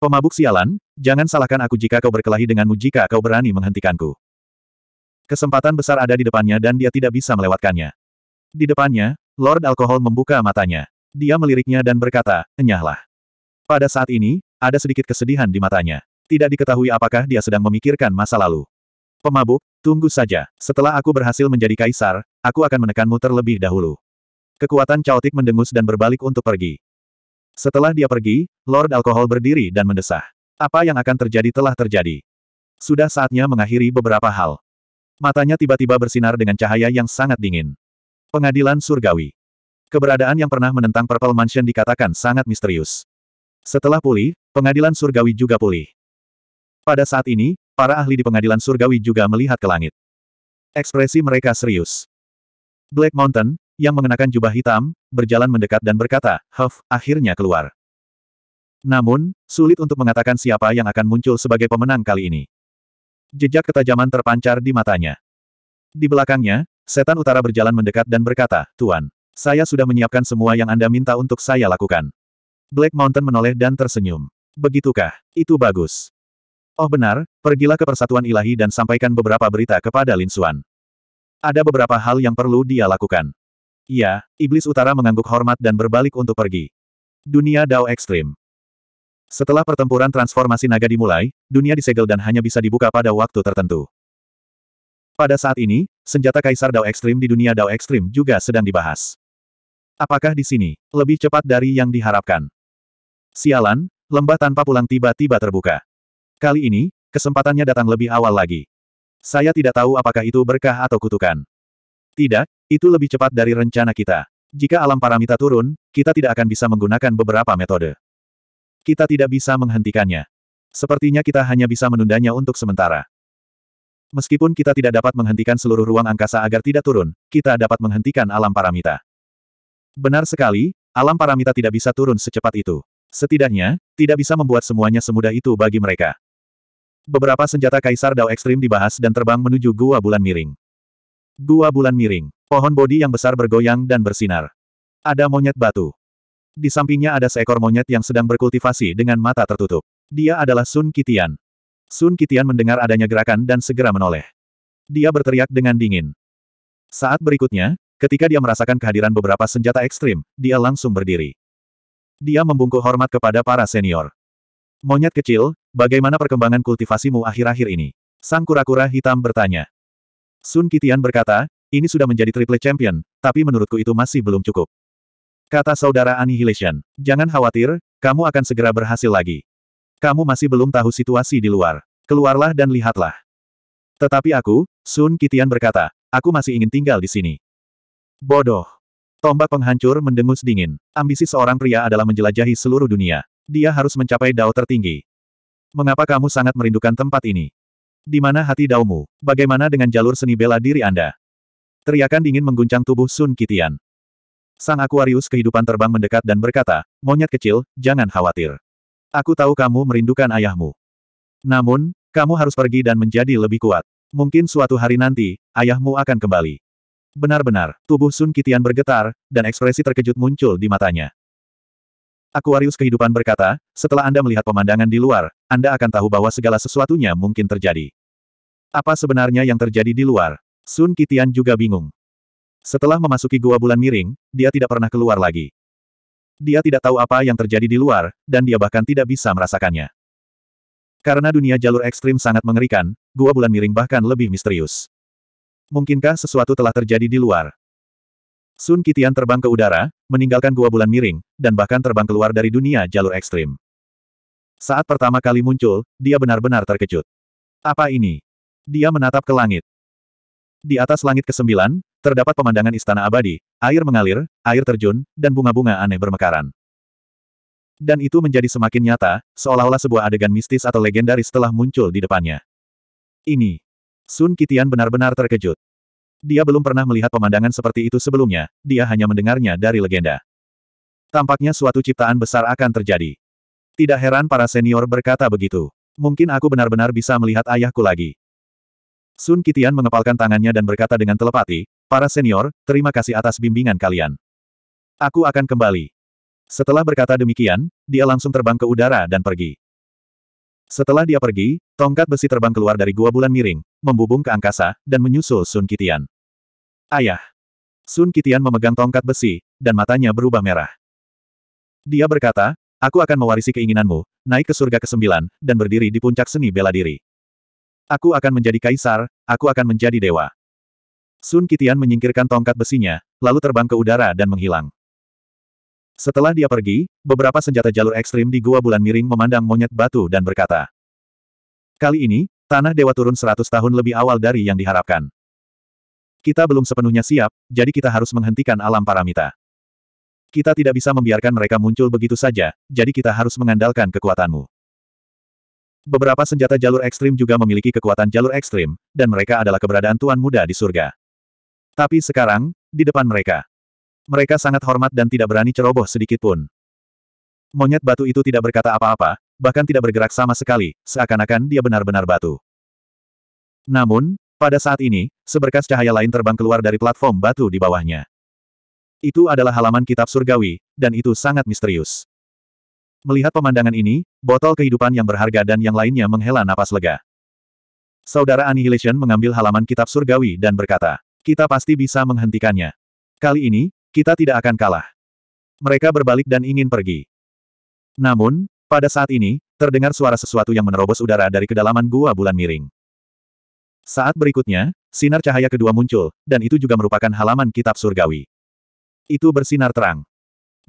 Pemabuk sialan, jangan salahkan aku jika kau berkelahi denganmu jika kau berani menghentikanku. Kesempatan besar ada di depannya dan dia tidak bisa melewatkannya. Di depannya, Lord Alkohol membuka matanya. Dia meliriknya dan berkata, enyahlah. Pada saat ini, ada sedikit kesedihan di matanya. Tidak diketahui apakah dia sedang memikirkan masa lalu. Pemabuk, tunggu saja. Setelah aku berhasil menjadi kaisar, aku akan menekanmu terlebih dahulu. Kekuatan caotik mendengus dan berbalik untuk pergi. Setelah dia pergi, Lord Alkohol berdiri dan mendesah. Apa yang akan terjadi telah terjadi. Sudah saatnya mengakhiri beberapa hal. Matanya tiba-tiba bersinar dengan cahaya yang sangat dingin. Pengadilan Surgawi. Keberadaan yang pernah menentang Purple Mansion dikatakan sangat misterius. Setelah pulih, pengadilan Surgawi juga pulih. Pada saat ini, para ahli di pengadilan Surgawi juga melihat ke langit. Ekspresi mereka serius. Black Mountain, yang mengenakan jubah hitam, berjalan mendekat dan berkata, Huff, akhirnya keluar. Namun, sulit untuk mengatakan siapa yang akan muncul sebagai pemenang kali ini. Jejak ketajaman terpancar di matanya. Di belakangnya, setan utara berjalan mendekat dan berkata, Tuan, saya sudah menyiapkan semua yang Anda minta untuk saya lakukan. Black Mountain menoleh dan tersenyum. Begitukah? Itu bagus. Oh benar, pergilah ke persatuan ilahi dan sampaikan beberapa berita kepada Lin Xuan. Ada beberapa hal yang perlu dia lakukan. Iya, Iblis Utara mengangguk hormat dan berbalik untuk pergi. Dunia Dao Ekstrim Setelah pertempuran transformasi naga dimulai, dunia disegel dan hanya bisa dibuka pada waktu tertentu. Pada saat ini, senjata Kaisar Dao Ekstrim di dunia Dao Ekstrim juga sedang dibahas. Apakah di sini, lebih cepat dari yang diharapkan? Sialan, lembah tanpa pulang tiba-tiba terbuka. Kali ini, kesempatannya datang lebih awal lagi. Saya tidak tahu apakah itu berkah atau kutukan. Tidak, itu lebih cepat dari rencana kita. Jika alam paramita turun, kita tidak akan bisa menggunakan beberapa metode. Kita tidak bisa menghentikannya. Sepertinya kita hanya bisa menundanya untuk sementara. Meskipun kita tidak dapat menghentikan seluruh ruang angkasa agar tidak turun, kita dapat menghentikan alam paramita. Benar sekali, alam paramita tidak bisa turun secepat itu. Setidaknya, tidak bisa membuat semuanya semudah itu bagi mereka. Beberapa senjata Kaisar Dao Ekstrim dibahas dan terbang menuju Gua Bulan Miring. Dua bulan miring. Pohon bodi yang besar bergoyang dan bersinar. Ada monyet batu. Di sampingnya ada seekor monyet yang sedang berkultivasi dengan mata tertutup. Dia adalah Sun Kitian. Sun Kitian mendengar adanya gerakan dan segera menoleh. Dia berteriak dengan dingin. Saat berikutnya, ketika dia merasakan kehadiran beberapa senjata ekstrim, dia langsung berdiri. Dia membungkuk hormat kepada para senior. Monyet kecil, bagaimana perkembangan kultivasimu akhir-akhir ini? Sang kura-kura hitam bertanya. Sun Kitian berkata, ini sudah menjadi triple champion, tapi menurutku itu masih belum cukup. Kata saudara Annihilation, jangan khawatir, kamu akan segera berhasil lagi. Kamu masih belum tahu situasi di luar. Keluarlah dan lihatlah. Tetapi aku, Sun Kitian berkata, aku masih ingin tinggal di sini. Bodoh. Tombak penghancur mendengus dingin. Ambisi seorang pria adalah menjelajahi seluruh dunia. Dia harus mencapai dao tertinggi. Mengapa kamu sangat merindukan tempat ini? Di mana hati Daumu? Bagaimana dengan jalur seni bela diri Anda? Teriakan dingin mengguncang tubuh Sun Kitian. Sang Aquarius kehidupan terbang mendekat dan berkata, Monyet kecil, jangan khawatir. Aku tahu kamu merindukan ayahmu. Namun, kamu harus pergi dan menjadi lebih kuat. Mungkin suatu hari nanti, ayahmu akan kembali. Benar-benar, tubuh Sun Kitian bergetar, dan ekspresi terkejut muncul di matanya. Aquarius kehidupan berkata, setelah Anda melihat pemandangan di luar, Anda akan tahu bahwa segala sesuatunya mungkin terjadi. Apa sebenarnya yang terjadi di luar? Sun Kitian juga bingung. Setelah memasuki gua bulan miring, dia tidak pernah keluar lagi. Dia tidak tahu apa yang terjadi di luar, dan dia bahkan tidak bisa merasakannya. Karena dunia jalur ekstrim sangat mengerikan, gua bulan miring bahkan lebih misterius. Mungkinkah sesuatu telah terjadi di luar? Sun Kitian terbang ke udara, meninggalkan gua bulan miring, dan bahkan terbang keluar dari dunia jalur ekstrim. Saat pertama kali muncul, dia benar-benar terkejut. Apa ini? Dia menatap ke langit. Di atas langit kesembilan, terdapat pemandangan istana abadi, air mengalir, air terjun, dan bunga-bunga aneh bermekaran. Dan itu menjadi semakin nyata, seolah-olah sebuah adegan mistis atau legendaris telah muncul di depannya. Ini. Sun Kitian benar-benar terkejut. Dia belum pernah melihat pemandangan seperti itu sebelumnya, dia hanya mendengarnya dari legenda. Tampaknya suatu ciptaan besar akan terjadi. Tidak heran para senior berkata begitu. Mungkin aku benar-benar bisa melihat ayahku lagi. Sun Kitian mengepalkan tangannya dan berkata dengan telepati, Para senior, terima kasih atas bimbingan kalian. Aku akan kembali. Setelah berkata demikian, dia langsung terbang ke udara dan pergi. Setelah dia pergi, tongkat besi terbang keluar dari gua bulan miring, membubung ke angkasa, dan menyusul Sun Kitian. Ayah! Sun Kitian memegang tongkat besi, dan matanya berubah merah. Dia berkata, aku akan mewarisi keinginanmu, naik ke surga ke-9, dan berdiri di puncak seni bela diri. Aku akan menjadi kaisar, aku akan menjadi dewa. Sun Kitian menyingkirkan tongkat besinya, lalu terbang ke udara dan menghilang. Setelah dia pergi, beberapa senjata jalur ekstrim di Gua Bulan Miring memandang monyet batu dan berkata, Kali ini, Tanah Dewa turun 100 tahun lebih awal dari yang diharapkan. Kita belum sepenuhnya siap, jadi kita harus menghentikan alam paramita. Kita tidak bisa membiarkan mereka muncul begitu saja, jadi kita harus mengandalkan kekuatanmu. Beberapa senjata jalur ekstrim juga memiliki kekuatan jalur ekstrim, dan mereka adalah keberadaan Tuan Muda di surga. Tapi sekarang, di depan mereka, mereka sangat hormat dan tidak berani ceroboh sedikitpun. Monyet batu itu tidak berkata apa-apa, bahkan tidak bergerak sama sekali, seakan-akan dia benar-benar batu. Namun, pada saat ini, seberkas cahaya lain terbang keluar dari platform batu di bawahnya. Itu adalah halaman kitab surgawi, dan itu sangat misterius. Melihat pemandangan ini, botol kehidupan yang berharga dan yang lainnya menghela napas lega. Saudara Annihilation mengambil halaman kitab surgawi dan berkata, kita pasti bisa menghentikannya. Kali ini, kita tidak akan kalah. Mereka berbalik dan ingin pergi. Namun, pada saat ini, terdengar suara sesuatu yang menerobos udara dari kedalaman gua bulan miring. Saat berikutnya, sinar cahaya kedua muncul, dan itu juga merupakan halaman kitab surgawi. Itu bersinar terang.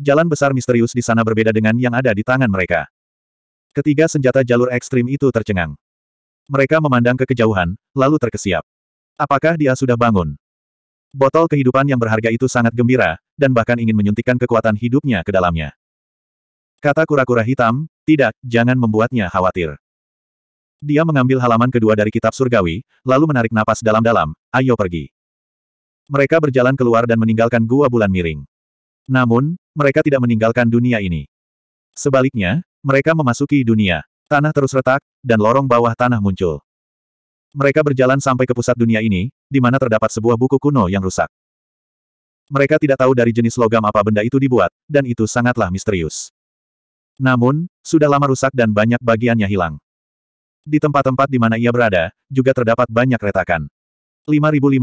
Jalan besar misterius di sana berbeda dengan yang ada di tangan mereka. Ketiga senjata jalur ekstrim itu tercengang. Mereka memandang ke kejauhan, lalu terkesiap. Apakah dia sudah bangun? Botol kehidupan yang berharga itu sangat gembira, dan bahkan ingin menyuntikkan kekuatan hidupnya ke dalamnya. Kata kura-kura hitam, tidak, jangan membuatnya khawatir. Dia mengambil halaman kedua dari kitab surgawi, lalu menarik napas dalam-dalam, ayo pergi. Mereka berjalan keluar dan meninggalkan gua bulan miring. Namun, mereka tidak meninggalkan dunia ini. Sebaliknya, mereka memasuki dunia. Tanah terus retak, dan lorong bawah tanah muncul. Mereka berjalan sampai ke pusat dunia ini, di mana terdapat sebuah buku kuno yang rusak. Mereka tidak tahu dari jenis logam apa benda itu dibuat, dan itu sangatlah misterius. Namun, sudah lama rusak dan banyak bagiannya hilang. Di tempat-tempat di mana ia berada, juga terdapat banyak retakan. 5592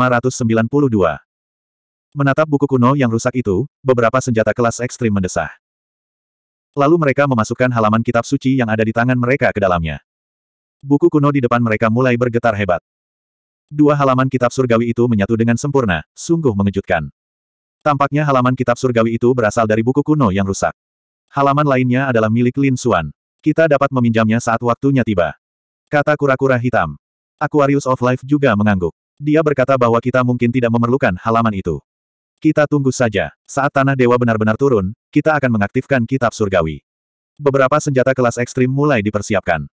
Menatap buku kuno yang rusak itu, beberapa senjata kelas ekstrim mendesah. Lalu mereka memasukkan halaman kitab suci yang ada di tangan mereka ke dalamnya. Buku kuno di depan mereka mulai bergetar hebat. Dua halaman kitab surgawi itu menyatu dengan sempurna, sungguh mengejutkan. Tampaknya halaman kitab surgawi itu berasal dari buku kuno yang rusak. Halaman lainnya adalah milik Lin Suan. Kita dapat meminjamnya saat waktunya tiba. Kata kura-kura hitam. Aquarius of Life juga mengangguk. Dia berkata bahwa kita mungkin tidak memerlukan halaman itu. Kita tunggu saja. Saat Tanah Dewa benar-benar turun, kita akan mengaktifkan kitab surgawi. Beberapa senjata kelas ekstrim mulai dipersiapkan.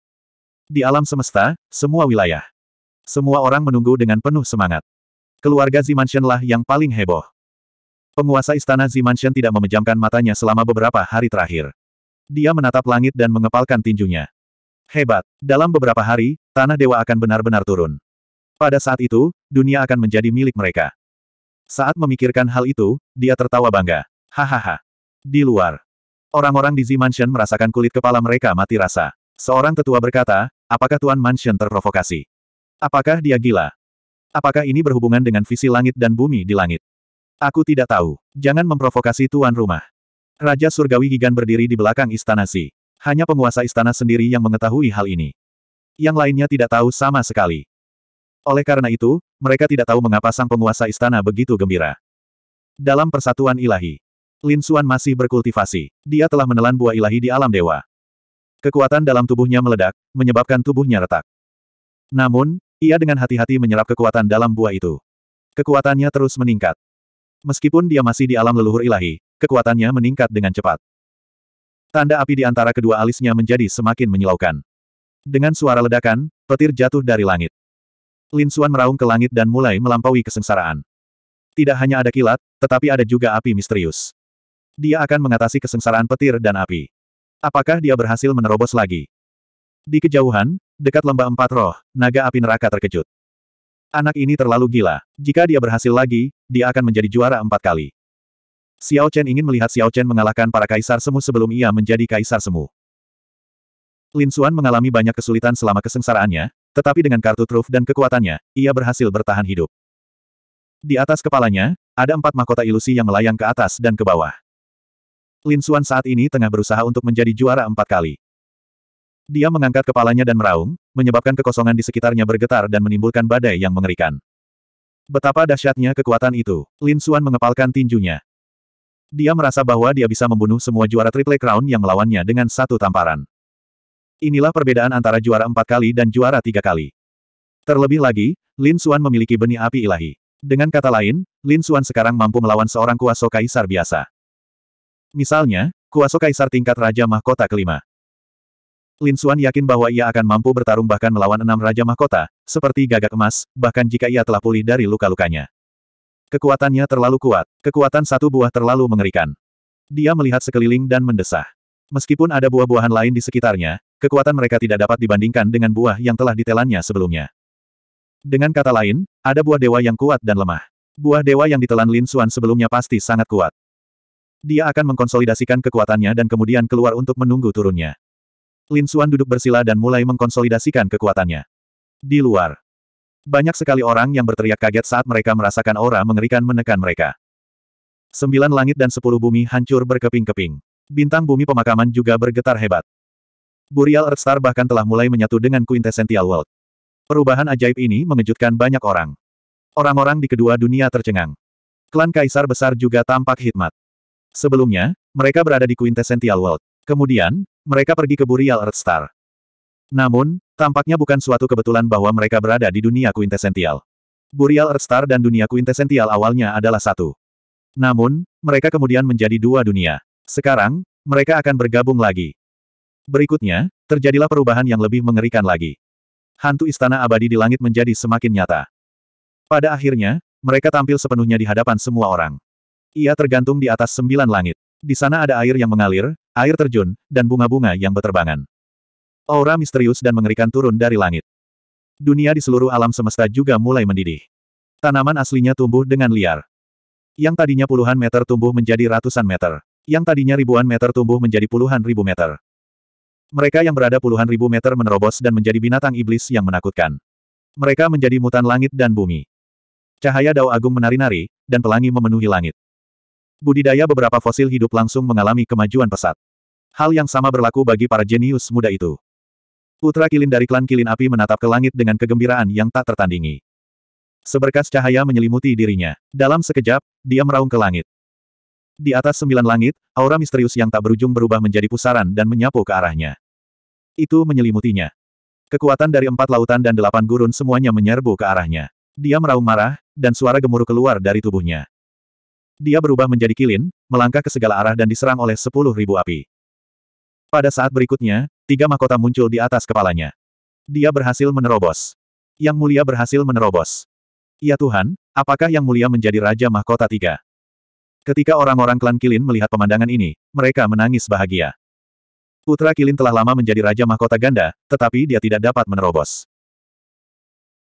Di alam semesta, semua wilayah. Semua orang menunggu dengan penuh semangat. Keluarga Zimansion lah yang paling heboh. Penguasa istana Zimanshan tidak memejamkan matanya selama beberapa hari terakhir. Dia menatap langit dan mengepalkan tinjunya. Hebat! Dalam beberapa hari, tanah dewa akan benar-benar turun. Pada saat itu, dunia akan menjadi milik mereka. Saat memikirkan hal itu, dia tertawa bangga. Hahaha. Di luar. Orang-orang di Zimanshan merasakan kulit kepala mereka mati rasa. Seorang tetua berkata, apakah Tuan Mansion terprovokasi? Apakah dia gila? Apakah ini berhubungan dengan visi langit dan bumi di langit? Aku tidak tahu. Jangan memprovokasi tuan rumah. Raja Surgawi Gigan berdiri di belakang istana Si. Hanya penguasa istana sendiri yang mengetahui hal ini. Yang lainnya tidak tahu sama sekali. Oleh karena itu, mereka tidak tahu mengapa sang penguasa istana begitu gembira. Dalam persatuan ilahi, Lin Xuan masih berkultivasi. Dia telah menelan buah ilahi di alam dewa. Kekuatan dalam tubuhnya meledak, menyebabkan tubuhnya retak. Namun, ia dengan hati-hati menyerap kekuatan dalam buah itu. Kekuatannya terus meningkat. Meskipun dia masih di alam leluhur ilahi, kekuatannya meningkat dengan cepat. Tanda api di antara kedua alisnya menjadi semakin menyilaukan. Dengan suara ledakan, petir jatuh dari langit. Lin Xuan meraung ke langit dan mulai melampaui kesengsaraan. Tidak hanya ada kilat, tetapi ada juga api misterius. Dia akan mengatasi kesengsaraan petir dan api. Apakah dia berhasil menerobos lagi? Di kejauhan, dekat lembah empat roh, naga api neraka terkejut. Anak ini terlalu gila. Jika dia berhasil lagi, dia akan menjadi juara empat kali. Xiao Chen ingin melihat Xiao Chen mengalahkan para kaisar semu sebelum ia menjadi kaisar semu. Lin Xuan mengalami banyak kesulitan selama kesengsaraannya, tetapi dengan kartu truf dan kekuatannya, ia berhasil bertahan hidup. Di atas kepalanya, ada empat mahkota ilusi yang melayang ke atas dan ke bawah. Lin Xuan saat ini tengah berusaha untuk menjadi juara empat kali. Dia mengangkat kepalanya dan meraung, menyebabkan kekosongan di sekitarnya bergetar dan menimbulkan badai yang mengerikan. Betapa dahsyatnya kekuatan itu. Lin Xuan mengepalkan tinjunya. Dia merasa bahwa dia bisa membunuh semua juara Triple Crown yang melawannya dengan satu tamparan. Inilah perbedaan antara juara empat kali dan juara tiga kali. Terlebih lagi, Lin Xuan memiliki benih api ilahi. Dengan kata lain, Lin Xuan sekarang mampu melawan seorang kuasa kaisar biasa. Misalnya, kuasa kaisar tingkat Raja Mahkota kelima. Lin Xuan yakin bahwa ia akan mampu bertarung bahkan melawan enam Raja Mahkota, seperti gagak emas, bahkan jika ia telah pulih dari luka-lukanya. Kekuatannya terlalu kuat, kekuatan satu buah terlalu mengerikan. Dia melihat sekeliling dan mendesah. Meskipun ada buah-buahan lain di sekitarnya, kekuatan mereka tidak dapat dibandingkan dengan buah yang telah ditelannya sebelumnya. Dengan kata lain, ada buah dewa yang kuat dan lemah. Buah dewa yang ditelan Lin Xuan sebelumnya pasti sangat kuat. Dia akan mengkonsolidasikan kekuatannya dan kemudian keluar untuk menunggu turunnya. Lin Xuan duduk bersila dan mulai mengkonsolidasikan kekuatannya. Di luar, banyak sekali orang yang berteriak kaget saat mereka merasakan aura mengerikan menekan mereka. Sembilan langit dan sepuluh bumi hancur berkeping-keping. Bintang bumi pemakaman juga bergetar hebat. Burial Earthstar bahkan telah mulai menyatu dengan Quintessential World. Perubahan ajaib ini mengejutkan banyak orang. Orang-orang di kedua dunia tercengang. Klan Kaisar Besar juga tampak hikmat. Sebelumnya, mereka berada di Quintessential World. Kemudian, mereka pergi ke Burial Earthstar. Namun, tampaknya bukan suatu kebetulan bahwa mereka berada di dunia kuintesensial. Burial Earthstar dan dunia kuintesensial awalnya adalah satu. Namun, mereka kemudian menjadi dua dunia. Sekarang, mereka akan bergabung lagi. Berikutnya, terjadilah perubahan yang lebih mengerikan lagi. Hantu istana abadi di langit menjadi semakin nyata. Pada akhirnya, mereka tampil sepenuhnya di hadapan semua orang. Ia tergantung di atas sembilan langit. Di sana ada air yang mengalir, air terjun, dan bunga-bunga yang berterbangan. Aura misterius dan mengerikan turun dari langit. Dunia di seluruh alam semesta juga mulai mendidih. Tanaman aslinya tumbuh dengan liar. Yang tadinya puluhan meter tumbuh menjadi ratusan meter. Yang tadinya ribuan meter tumbuh menjadi puluhan ribu meter. Mereka yang berada puluhan ribu meter menerobos dan menjadi binatang iblis yang menakutkan. Mereka menjadi mutan langit dan bumi. Cahaya dao agung menari-nari, dan pelangi memenuhi langit. Budidaya beberapa fosil hidup langsung mengalami kemajuan pesat. Hal yang sama berlaku bagi para jenius muda itu. Putra Kilin dari klan Kilin Api menatap ke langit dengan kegembiraan yang tak tertandingi. Seberkas cahaya menyelimuti dirinya. Dalam sekejap, dia meraung ke langit. Di atas sembilan langit, aura misterius yang tak berujung berubah menjadi pusaran dan menyapu ke arahnya. Itu menyelimutinya. Kekuatan dari empat lautan dan delapan gurun semuanya menyerbu ke arahnya. Dia meraung marah, dan suara gemuruh keluar dari tubuhnya. Dia berubah menjadi kilin, melangkah ke segala arah dan diserang oleh sepuluh ribu api. Pada saat berikutnya, tiga mahkota muncul di atas kepalanya. Dia berhasil menerobos. Yang mulia berhasil menerobos. Ya Tuhan, apakah yang mulia menjadi Raja Mahkota Tiga? Ketika orang-orang klan Kilin melihat pemandangan ini, mereka menangis bahagia. Putra Kilin telah lama menjadi Raja Mahkota Ganda, tetapi dia tidak dapat menerobos.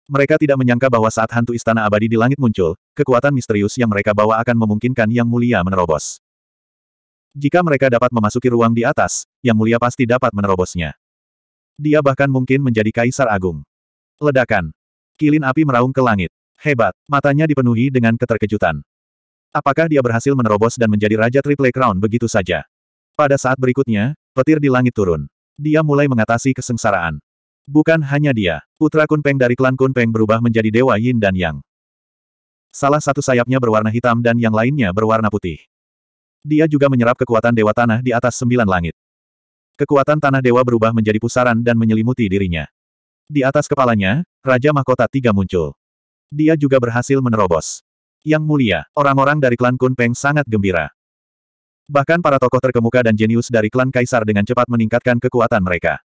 Mereka tidak menyangka bahwa saat hantu istana abadi di langit muncul, kekuatan misterius yang mereka bawa akan memungkinkan Yang Mulia menerobos. Jika mereka dapat memasuki ruang di atas, Yang Mulia pasti dapat menerobosnya. Dia bahkan mungkin menjadi kaisar agung. Ledakan. Kilin api meraung ke langit. Hebat, matanya dipenuhi dengan keterkejutan. Apakah dia berhasil menerobos dan menjadi Raja Triple Crown begitu saja? Pada saat berikutnya, petir di langit turun. Dia mulai mengatasi kesengsaraan. Bukan hanya dia, putra Kunpeng dari klan Kunpeng berubah menjadi Dewa Yin dan Yang. Salah satu sayapnya berwarna hitam dan yang lainnya berwarna putih. Dia juga menyerap kekuatan Dewa Tanah di atas sembilan langit. Kekuatan Tanah Dewa berubah menjadi pusaran dan menyelimuti dirinya. Di atas kepalanya, Raja Mahkota Tiga muncul. Dia juga berhasil menerobos. Yang mulia, orang-orang dari klan Kunpeng sangat gembira. Bahkan para tokoh terkemuka dan jenius dari klan Kaisar dengan cepat meningkatkan kekuatan mereka.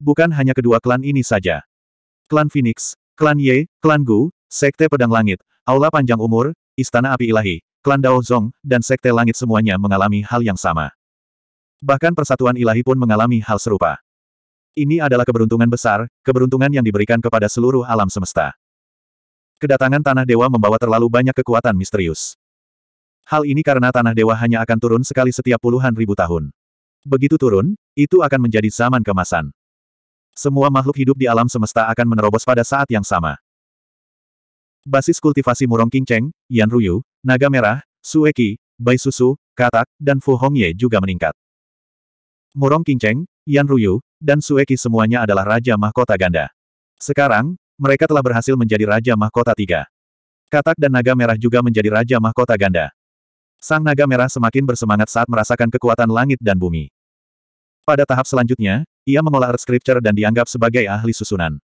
Bukan hanya kedua klan ini saja. Klan Phoenix, klan Ye, klan Gu, Sekte Pedang Langit, Aula Panjang Umur, Istana Api Ilahi, Klan Dao Zong, dan Sekte Langit semuanya mengalami hal yang sama. Bahkan persatuan ilahi pun mengalami hal serupa. Ini adalah keberuntungan besar, keberuntungan yang diberikan kepada seluruh alam semesta. Kedatangan Tanah Dewa membawa terlalu banyak kekuatan misterius. Hal ini karena Tanah Dewa hanya akan turun sekali setiap puluhan ribu tahun. Begitu turun, itu akan menjadi zaman kemasan. Semua makhluk hidup di alam semesta akan menerobos pada saat yang sama. Basis kultivasi Murong Kinceng, Yan Ruyu, Naga Merah, Sueki, Bai Susu, Katak, dan Fu Hongye juga meningkat. Murong Kingcheng, Yan Ruyu, dan Sueki semuanya adalah Raja Mahkota Ganda. Sekarang, mereka telah berhasil menjadi Raja Mahkota Tiga. Katak dan Naga Merah juga menjadi Raja Mahkota Ganda. Sang Naga Merah semakin bersemangat saat merasakan kekuatan langit dan bumi. Pada tahap selanjutnya, ia mengolah Earth Scripture dan dianggap sebagai ahli susunan.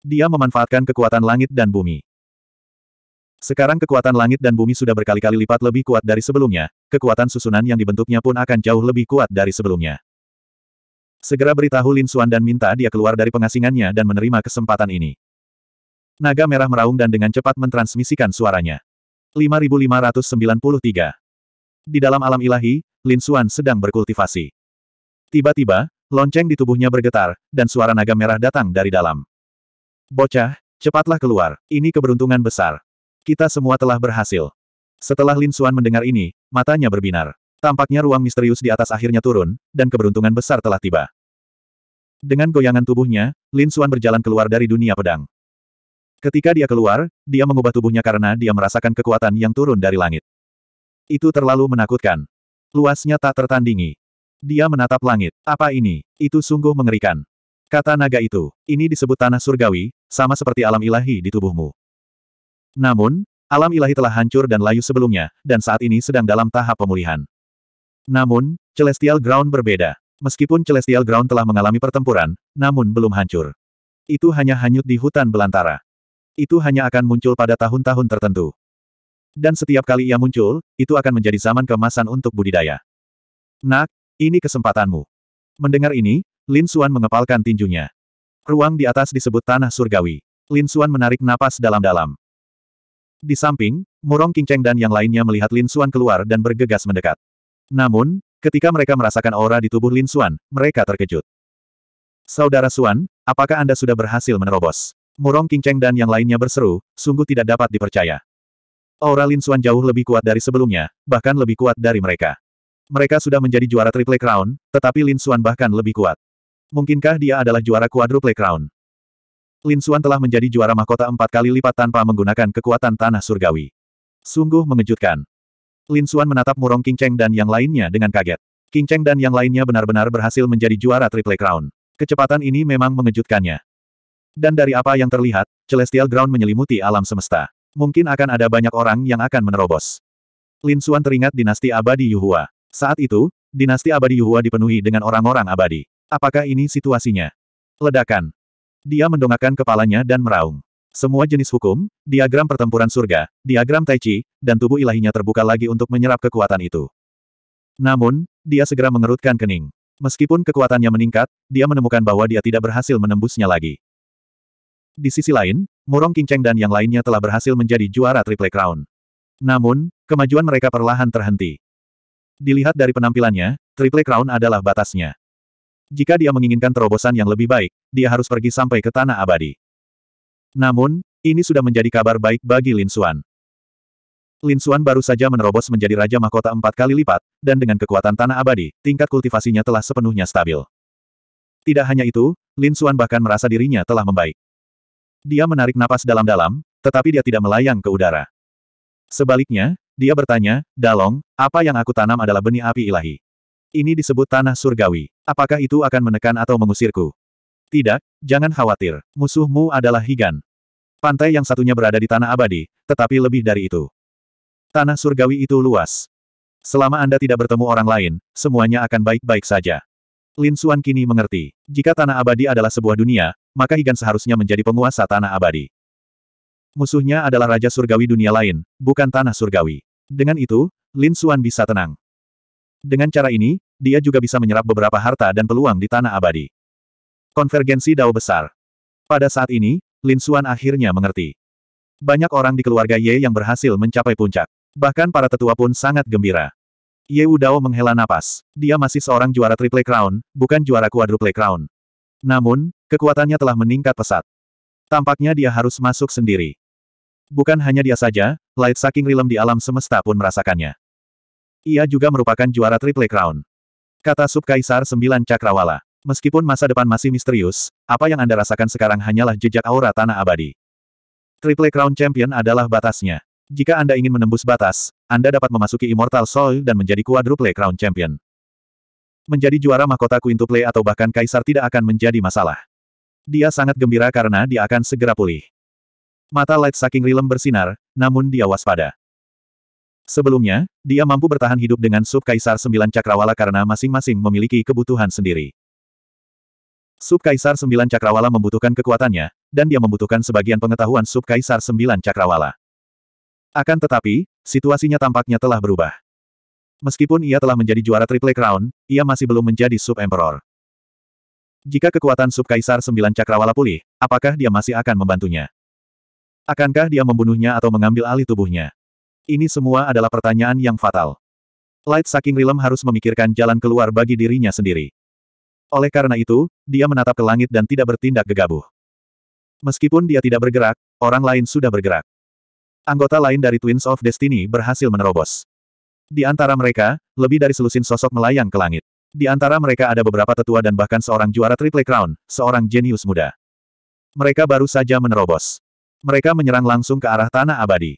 Dia memanfaatkan kekuatan langit dan bumi. Sekarang kekuatan langit dan bumi sudah berkali-kali lipat lebih kuat dari sebelumnya, kekuatan susunan yang dibentuknya pun akan jauh lebih kuat dari sebelumnya. Segera beritahu Lin Xuan dan minta dia keluar dari pengasingannya dan menerima kesempatan ini. Naga merah meraung dan dengan cepat mentransmisikan suaranya. 5593 Di dalam alam ilahi, Lin Xuan sedang berkultivasi. Tiba-tiba, lonceng di tubuhnya bergetar, dan suara naga merah datang dari dalam. Bocah, cepatlah keluar, ini keberuntungan besar. Kita semua telah berhasil. Setelah Lin Xuan mendengar ini, matanya berbinar. Tampaknya ruang misterius di atas akhirnya turun, dan keberuntungan besar telah tiba. Dengan goyangan tubuhnya, Lin Xuan berjalan keluar dari dunia pedang. Ketika dia keluar, dia mengubah tubuhnya karena dia merasakan kekuatan yang turun dari langit. Itu terlalu menakutkan. Luasnya tak tertandingi. Dia menatap langit. Apa ini? Itu sungguh mengerikan. Kata naga itu, ini disebut tanah surgawi, sama seperti alam ilahi di tubuhmu. Namun, alam ilahi telah hancur dan layu sebelumnya, dan saat ini sedang dalam tahap pemulihan. Namun, Celestial Ground berbeda. Meskipun Celestial Ground telah mengalami pertempuran, namun belum hancur. Itu hanya hanyut di hutan belantara. Itu hanya akan muncul pada tahun-tahun tertentu. Dan setiap kali ia muncul, itu akan menjadi zaman kemasan untuk budidaya. Nak, ini kesempatanmu. Mendengar ini, Lin Xuan mengepalkan tinjunya. Ruang di atas disebut tanah surgawi. Lin Xuan menarik napas dalam-dalam. Di samping, Murong Qingcheng dan yang lainnya melihat Lin Xuan keluar dan bergegas mendekat. Namun, ketika mereka merasakan aura di tubuh Lin Xuan, mereka terkejut. Saudara Xuan, apakah Anda sudah berhasil menerobos? Murong Qingcheng dan yang lainnya berseru, sungguh tidak dapat dipercaya. Aura Lin Xuan jauh lebih kuat dari sebelumnya, bahkan lebih kuat dari mereka. Mereka sudah menjadi juara Triple Crown, tetapi Lin Xuan bahkan lebih kuat. Mungkinkah dia adalah juara Quadruple Crown? Lin Suan telah menjadi juara mahkota empat kali lipat tanpa menggunakan kekuatan tanah surgawi. Sungguh mengejutkan. Lin Suan menatap Murong King Cheng dan yang lainnya dengan kaget. King Cheng dan yang lainnya benar-benar berhasil menjadi juara Triple Crown. Kecepatan ini memang mengejutkannya. Dan dari apa yang terlihat, Celestial Ground menyelimuti alam semesta. Mungkin akan ada banyak orang yang akan menerobos. Lin Suan teringat dinasti abadi Yuhua. Saat itu, dinasti abadi Yuhua dipenuhi dengan orang-orang abadi. Apakah ini situasinya? Ledakan. Dia mendongakkan kepalanya dan meraung. Semua jenis hukum, diagram pertempuran surga, diagram tai chi, dan tubuh ilahinya terbuka lagi untuk menyerap kekuatan itu. Namun, dia segera mengerutkan kening. Meskipun kekuatannya meningkat, dia menemukan bahwa dia tidak berhasil menembusnya lagi. Di sisi lain, Murong Kinceng dan yang lainnya telah berhasil menjadi juara Triple Crown. Namun, kemajuan mereka perlahan terhenti. Dilihat dari penampilannya, Triple Crown adalah batasnya. Jika dia menginginkan terobosan yang lebih baik, dia harus pergi sampai ke tanah abadi. Namun, ini sudah menjadi kabar baik bagi Lin Xuan. Lin Xuan baru saja menerobos menjadi Raja Mahkota empat kali lipat, dan dengan kekuatan Tanah Abadi, tingkat kultivasinya telah sepenuhnya stabil. Tidak hanya itu, Lin Xuan bahkan merasa dirinya telah membaik. Dia menarik napas dalam-dalam, tetapi dia tidak melayang ke udara. Sebaliknya, dia bertanya, Dalong, apa yang aku tanam adalah benih api ilahi. Ini disebut tanah surgawi. Apakah itu akan menekan atau mengusirku? Tidak, jangan khawatir. Musuhmu adalah Higan. Pantai yang satunya berada di tanah abadi, tetapi lebih dari itu. Tanah surgawi itu luas. Selama Anda tidak bertemu orang lain, semuanya akan baik-baik saja. Lin Xuan kini mengerti. Jika tanah abadi adalah sebuah dunia, maka Higan seharusnya menjadi penguasa tanah abadi. Musuhnya adalah Raja Surgawi dunia lain, bukan tanah surgawi. Dengan itu, Lin Xuan bisa tenang. Dengan cara ini, dia juga bisa menyerap beberapa harta dan peluang di tanah abadi. Konvergensi dao besar. Pada saat ini, Lin Xuan akhirnya mengerti. Banyak orang di keluarga Ye yang berhasil mencapai puncak. Bahkan para tetua pun sangat gembira. Ye Udao menghela napas. Dia masih seorang juara triple crown, bukan juara quadruple crown. Namun, kekuatannya telah meningkat pesat. Tampaknya dia harus masuk sendiri. Bukan hanya dia saja, Light Saking Rilem di alam semesta pun merasakannya. Ia juga merupakan juara Triple Crown. Kata Subkaisar Sembilan Cakrawala. Meskipun masa depan masih misterius, apa yang Anda rasakan sekarang hanyalah jejak aura tanah abadi. Triple Crown Champion adalah batasnya. Jika Anda ingin menembus batas, Anda dapat memasuki Immortal Soul dan menjadi Quadruple Crown Champion. Menjadi juara mahkota Quintuple atau bahkan Kaisar tidak akan menjadi masalah. Dia sangat gembira karena dia akan segera pulih. Mata Light saking rilem bersinar, namun dia waspada. Sebelumnya, dia mampu bertahan hidup dengan sub kaisar sembilan cakrawala karena masing-masing memiliki kebutuhan sendiri. Sub kaisar sembilan cakrawala membutuhkan kekuatannya, dan dia membutuhkan sebagian pengetahuan sub kaisar sembilan cakrawala. Akan tetapi, situasinya tampaknya telah berubah. Meskipun ia telah menjadi juara Triple Crown, ia masih belum menjadi sub emperor. Jika kekuatan sub kaisar sembilan cakrawala pulih, apakah dia masih akan membantunya? Akankah dia membunuhnya atau mengambil alih tubuhnya? Ini semua adalah pertanyaan yang fatal. Light Saking Rilem harus memikirkan jalan keluar bagi dirinya sendiri. Oleh karena itu, dia menatap ke langit dan tidak bertindak gegabah. Meskipun dia tidak bergerak, orang lain sudah bergerak. Anggota lain dari Twins of Destiny berhasil menerobos. Di antara mereka, lebih dari selusin sosok melayang ke langit. Di antara mereka ada beberapa tetua dan bahkan seorang juara Triple Crown, seorang jenius muda. Mereka baru saja menerobos. Mereka menyerang langsung ke arah tanah abadi.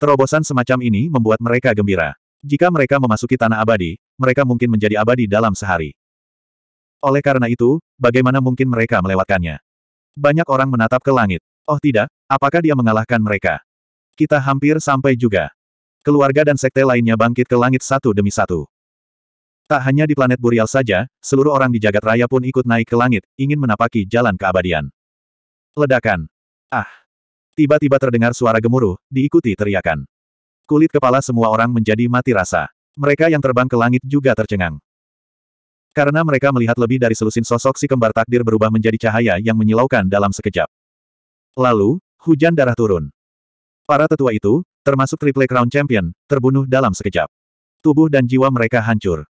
Terobosan semacam ini membuat mereka gembira. Jika mereka memasuki tanah abadi, mereka mungkin menjadi abadi dalam sehari. Oleh karena itu, bagaimana mungkin mereka melewatkannya? Banyak orang menatap ke langit. Oh tidak, apakah dia mengalahkan mereka? Kita hampir sampai juga. Keluarga dan sekte lainnya bangkit ke langit satu demi satu. Tak hanya di planet Burial saja, seluruh orang di jagat raya pun ikut naik ke langit, ingin menapaki jalan keabadian. Ledakan. Ah. Tiba-tiba terdengar suara gemuruh, diikuti teriakan. Kulit kepala semua orang menjadi mati rasa. Mereka yang terbang ke langit juga tercengang. Karena mereka melihat lebih dari selusin sosok si kembar takdir berubah menjadi cahaya yang menyilaukan dalam sekejap. Lalu, hujan darah turun. Para tetua itu, termasuk Triple Crown Champion, terbunuh dalam sekejap. Tubuh dan jiwa mereka hancur.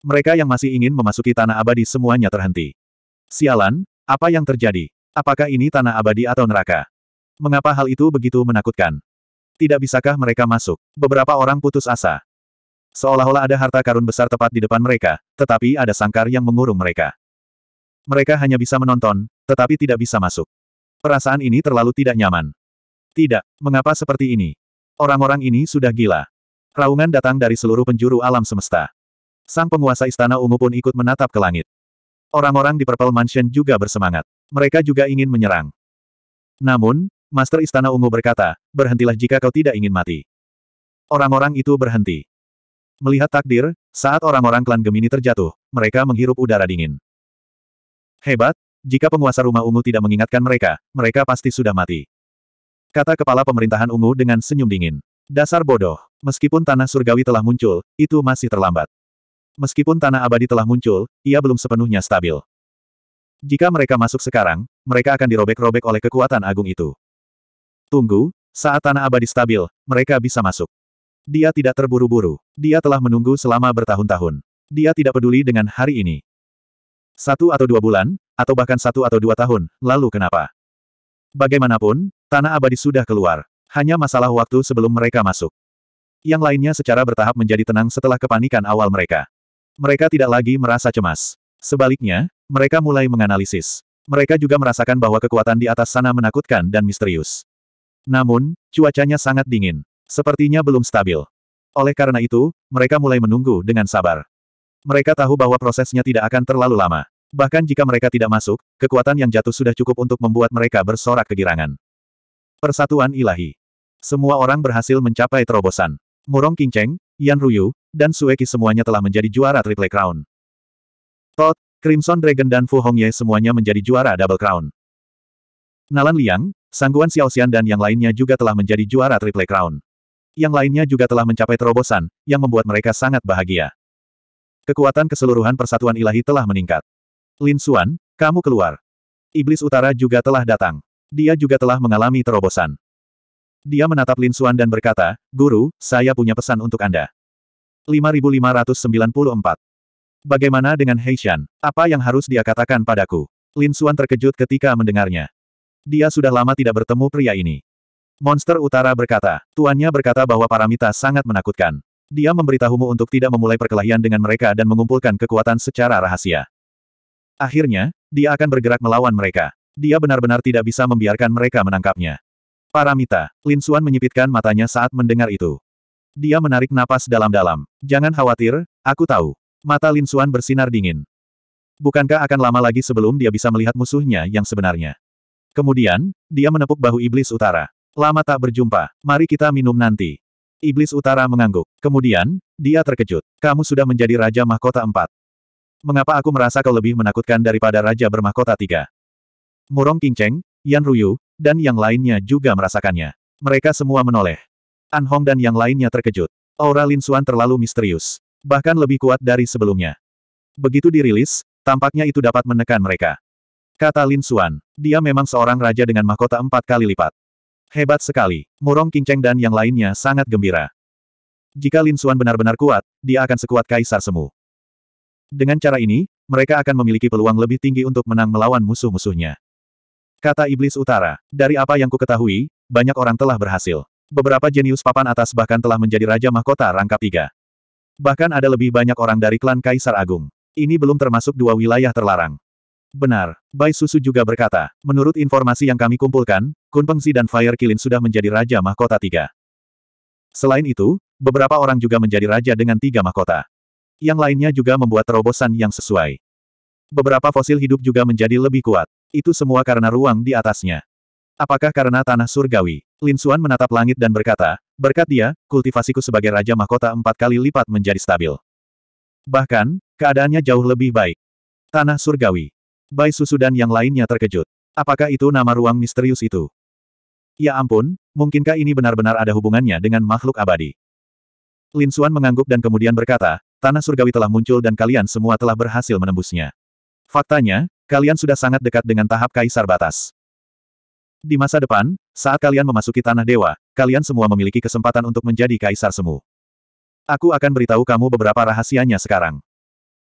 Mereka yang masih ingin memasuki tanah abadi semuanya terhenti. Sialan, apa yang terjadi? Apakah ini tanah abadi atau neraka? Mengapa hal itu begitu menakutkan? Tidak bisakah mereka masuk? Beberapa orang putus asa. Seolah-olah ada harta karun besar tepat di depan mereka, tetapi ada sangkar yang mengurung mereka. Mereka hanya bisa menonton, tetapi tidak bisa masuk. Perasaan ini terlalu tidak nyaman. Tidak, mengapa seperti ini? Orang-orang ini sudah gila. Raungan datang dari seluruh penjuru alam semesta. Sang penguasa istana ungu pun ikut menatap ke langit. Orang-orang di Purple Mansion juga bersemangat. Mereka juga ingin menyerang. Namun, Master Istana Ungu berkata, berhentilah jika kau tidak ingin mati. Orang-orang itu berhenti. Melihat takdir, saat orang-orang klan Gemini terjatuh, mereka menghirup udara dingin. Hebat, jika penguasa rumah ungu tidak mengingatkan mereka, mereka pasti sudah mati. Kata kepala pemerintahan ungu dengan senyum dingin. Dasar bodoh, meskipun tanah surgawi telah muncul, itu masih terlambat. Meskipun tanah abadi telah muncul, ia belum sepenuhnya stabil. Jika mereka masuk sekarang, mereka akan dirobek-robek oleh kekuatan agung itu. Tunggu, saat tanah abadi stabil, mereka bisa masuk. Dia tidak terburu-buru. Dia telah menunggu selama bertahun-tahun. Dia tidak peduli dengan hari ini. Satu atau dua bulan, atau bahkan satu atau dua tahun, lalu kenapa? Bagaimanapun, tanah abadi sudah keluar. Hanya masalah waktu sebelum mereka masuk. Yang lainnya secara bertahap menjadi tenang setelah kepanikan awal mereka. Mereka tidak lagi merasa cemas. Sebaliknya, mereka mulai menganalisis. Mereka juga merasakan bahwa kekuatan di atas sana menakutkan dan misterius. Namun, cuacanya sangat dingin. Sepertinya belum stabil. Oleh karena itu, mereka mulai menunggu dengan sabar. Mereka tahu bahwa prosesnya tidak akan terlalu lama. Bahkan jika mereka tidak masuk, kekuatan yang jatuh sudah cukup untuk membuat mereka bersorak kegirangan. Persatuan ilahi. Semua orang berhasil mencapai terobosan. Murong Kingcheng, Yan Ruyu, dan Sueki semuanya telah menjadi juara Triple Crown. Todd, Crimson Dragon dan Fu Hongye semuanya menjadi juara Double Crown. Nalan Liang, Sangguan Xiaoxian dan yang lainnya juga telah menjadi juara Triple Crown. Yang lainnya juga telah mencapai terobosan, yang membuat mereka sangat bahagia. Kekuatan keseluruhan persatuan ilahi telah meningkat. Lin Xuan, kamu keluar. Iblis Utara juga telah datang. Dia juga telah mengalami terobosan. Dia menatap Lin Xuan dan berkata, Guru, saya punya pesan untuk Anda. 5594. Bagaimana dengan Heishan? Apa yang harus dia katakan padaku? Lin Xuan terkejut ketika mendengarnya. Dia sudah lama tidak bertemu pria ini. Monster utara berkata, tuannya berkata bahwa Paramita sangat menakutkan. Dia memberitahumu untuk tidak memulai perkelahian dengan mereka dan mengumpulkan kekuatan secara rahasia. Akhirnya, dia akan bergerak melawan mereka. Dia benar-benar tidak bisa membiarkan mereka menangkapnya. Paramita, Lin Xuan menyipitkan matanya saat mendengar itu. Dia menarik napas dalam-dalam. Jangan khawatir, aku tahu. Mata Lin Xuan bersinar dingin. Bukankah akan lama lagi sebelum dia bisa melihat musuhnya yang sebenarnya? Kemudian, dia menepuk bahu iblis utara. Lama tak berjumpa, mari kita minum nanti. Iblis utara mengangguk. Kemudian, dia terkejut. Kamu sudah menjadi Raja Mahkota Empat. Mengapa aku merasa kau lebih menakutkan daripada Raja Bermahkota Tiga? Murong Kingcheng, Yan Ruyu, dan yang lainnya juga merasakannya. Mereka semua menoleh. An Hong dan yang lainnya terkejut. Aura Lin Xuan terlalu misterius. Bahkan lebih kuat dari sebelumnya. Begitu dirilis, tampaknya itu dapat menekan mereka. Kata Lin Xuan. Dia memang seorang raja dengan mahkota empat kali lipat. Hebat sekali. Murong Qingcheng dan yang lainnya sangat gembira. Jika Lin Xuan benar-benar kuat, dia akan sekuat kaisar semu. Dengan cara ini, mereka akan memiliki peluang lebih tinggi untuk menang melawan musuh-musuhnya. Kata Iblis Utara. Dari apa yang kuketahui, banyak orang telah berhasil. Beberapa jenius papan atas bahkan telah menjadi Raja Mahkota rangkap tiga. Bahkan ada lebih banyak orang dari klan Kaisar Agung. Ini belum termasuk dua wilayah terlarang. Benar, Bai Susu juga berkata, menurut informasi yang kami kumpulkan, Kun Pengzi dan Fire Kilin sudah menjadi Raja Mahkota Tiga. Selain itu, beberapa orang juga menjadi raja dengan tiga mahkota. Yang lainnya juga membuat terobosan yang sesuai. Beberapa fosil hidup juga menjadi lebih kuat. Itu semua karena ruang di atasnya. Apakah karena tanah surgawi? Lin Suan menatap langit dan berkata, berkat dia, kultivasiku sebagai Raja Mahkota empat kali lipat menjadi stabil. Bahkan, keadaannya jauh lebih baik. Tanah surgawi. Bai Susu dan yang lainnya terkejut. Apakah itu nama ruang misterius itu? Ya ampun, mungkinkah ini benar-benar ada hubungannya dengan makhluk abadi? Lin Xuan mengangguk dan kemudian berkata, Tanah Surgawi telah muncul dan kalian semua telah berhasil menembusnya. Faktanya, kalian sudah sangat dekat dengan tahap Kaisar Batas. Di masa depan, saat kalian memasuki Tanah Dewa, kalian semua memiliki kesempatan untuk menjadi Kaisar Semu. Aku akan beritahu kamu beberapa rahasianya sekarang.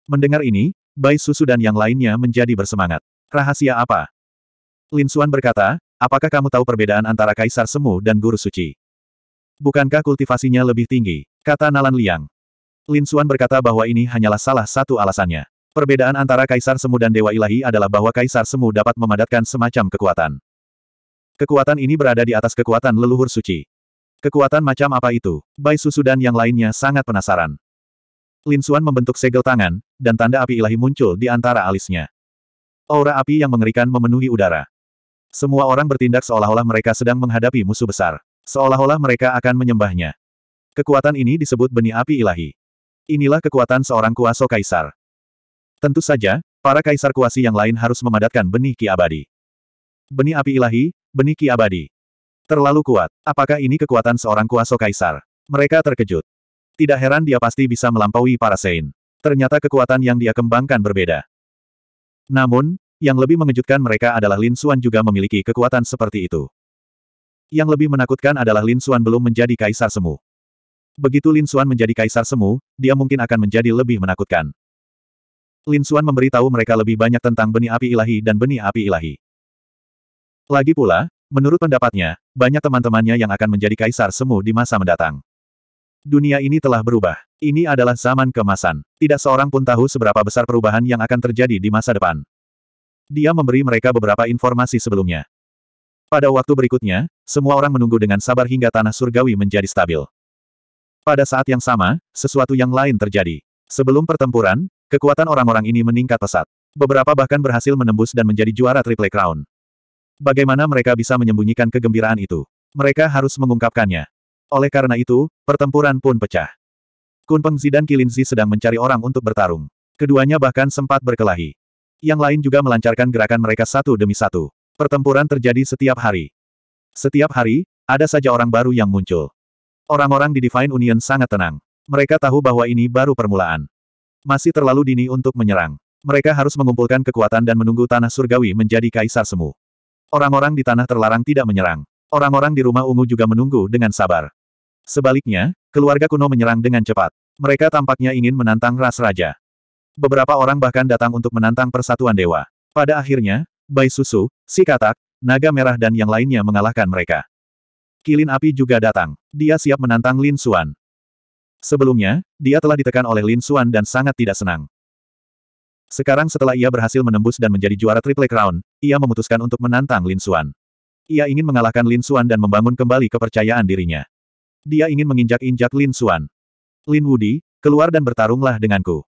Mendengar ini, Bai Susu dan yang lainnya menjadi bersemangat. Rahasia apa? Lin Xuan berkata, apakah kamu tahu perbedaan antara Kaisar Semu dan Guru Suci? Bukankah kultivasinya lebih tinggi? Kata Nalan Liang. Lin Xuan berkata bahwa ini hanyalah salah satu alasannya. Perbedaan antara Kaisar Semu dan Dewa Ilahi adalah bahwa Kaisar Semu dapat memadatkan semacam kekuatan. Kekuatan ini berada di atas kekuatan leluhur suci. Kekuatan macam apa itu? Bai Susu dan yang lainnya sangat penasaran. Lin Suan membentuk segel tangan, dan tanda api ilahi muncul di antara alisnya. Aura api yang mengerikan memenuhi udara. Semua orang bertindak seolah-olah mereka sedang menghadapi musuh besar. Seolah-olah mereka akan menyembahnya. Kekuatan ini disebut benih api ilahi. Inilah kekuatan seorang kuaso kaisar. Tentu saja, para kaisar kuasi yang lain harus memadatkan benih ki abadi. Benih api ilahi, benih ki abadi. Terlalu kuat. Apakah ini kekuatan seorang kuaso kaisar? Mereka terkejut. Tidak heran dia pasti bisa melampaui para Sein. Ternyata kekuatan yang dia kembangkan berbeda. Namun, yang lebih mengejutkan mereka adalah Lin Xuan juga memiliki kekuatan seperti itu. Yang lebih menakutkan adalah Lin Xuan belum menjadi kaisar semu. Begitu Lin Xuan menjadi kaisar semu, dia mungkin akan menjadi lebih menakutkan. Lin Xuan memberitahu mereka lebih banyak tentang benih api ilahi dan benih api ilahi. Lagi pula, menurut pendapatnya, banyak teman-temannya yang akan menjadi kaisar semu di masa mendatang. Dunia ini telah berubah. Ini adalah zaman kemasan. Tidak seorang pun tahu seberapa besar perubahan yang akan terjadi di masa depan. Dia memberi mereka beberapa informasi sebelumnya. Pada waktu berikutnya, semua orang menunggu dengan sabar hingga tanah surgawi menjadi stabil. Pada saat yang sama, sesuatu yang lain terjadi. Sebelum pertempuran, kekuatan orang-orang ini meningkat pesat. Beberapa bahkan berhasil menembus dan menjadi juara Triple Crown. Bagaimana mereka bisa menyembunyikan kegembiraan itu? Mereka harus mengungkapkannya. Oleh karena itu, pertempuran pun pecah. Kunpeng Zi dan Kilinzi sedang mencari orang untuk bertarung. Keduanya bahkan sempat berkelahi. Yang lain juga melancarkan gerakan mereka satu demi satu. Pertempuran terjadi setiap hari. Setiap hari, ada saja orang baru yang muncul. Orang-orang di Divine Union sangat tenang. Mereka tahu bahwa ini baru permulaan. Masih terlalu dini untuk menyerang. Mereka harus mengumpulkan kekuatan dan menunggu tanah surgawi menjadi kaisar semu. Orang-orang di tanah terlarang tidak menyerang. Orang-orang di rumah ungu juga menunggu dengan sabar. Sebaliknya, keluarga kuno menyerang dengan cepat. Mereka tampaknya ingin menantang ras raja. Beberapa orang bahkan datang untuk menantang persatuan dewa. Pada akhirnya, Bai Susu, si katak, naga merah dan yang lainnya mengalahkan mereka. Kilin api juga datang. Dia siap menantang Lin Xuan. Sebelumnya, dia telah ditekan oleh Lin Xuan dan sangat tidak senang. Sekarang setelah ia berhasil menembus dan menjadi juara Triple Crown, ia memutuskan untuk menantang Lin Xuan. Ia ingin mengalahkan Lin Xuan dan membangun kembali kepercayaan dirinya. Dia ingin menginjak-injak Lin Xuan. Lin Wudi, keluar dan bertarunglah denganku.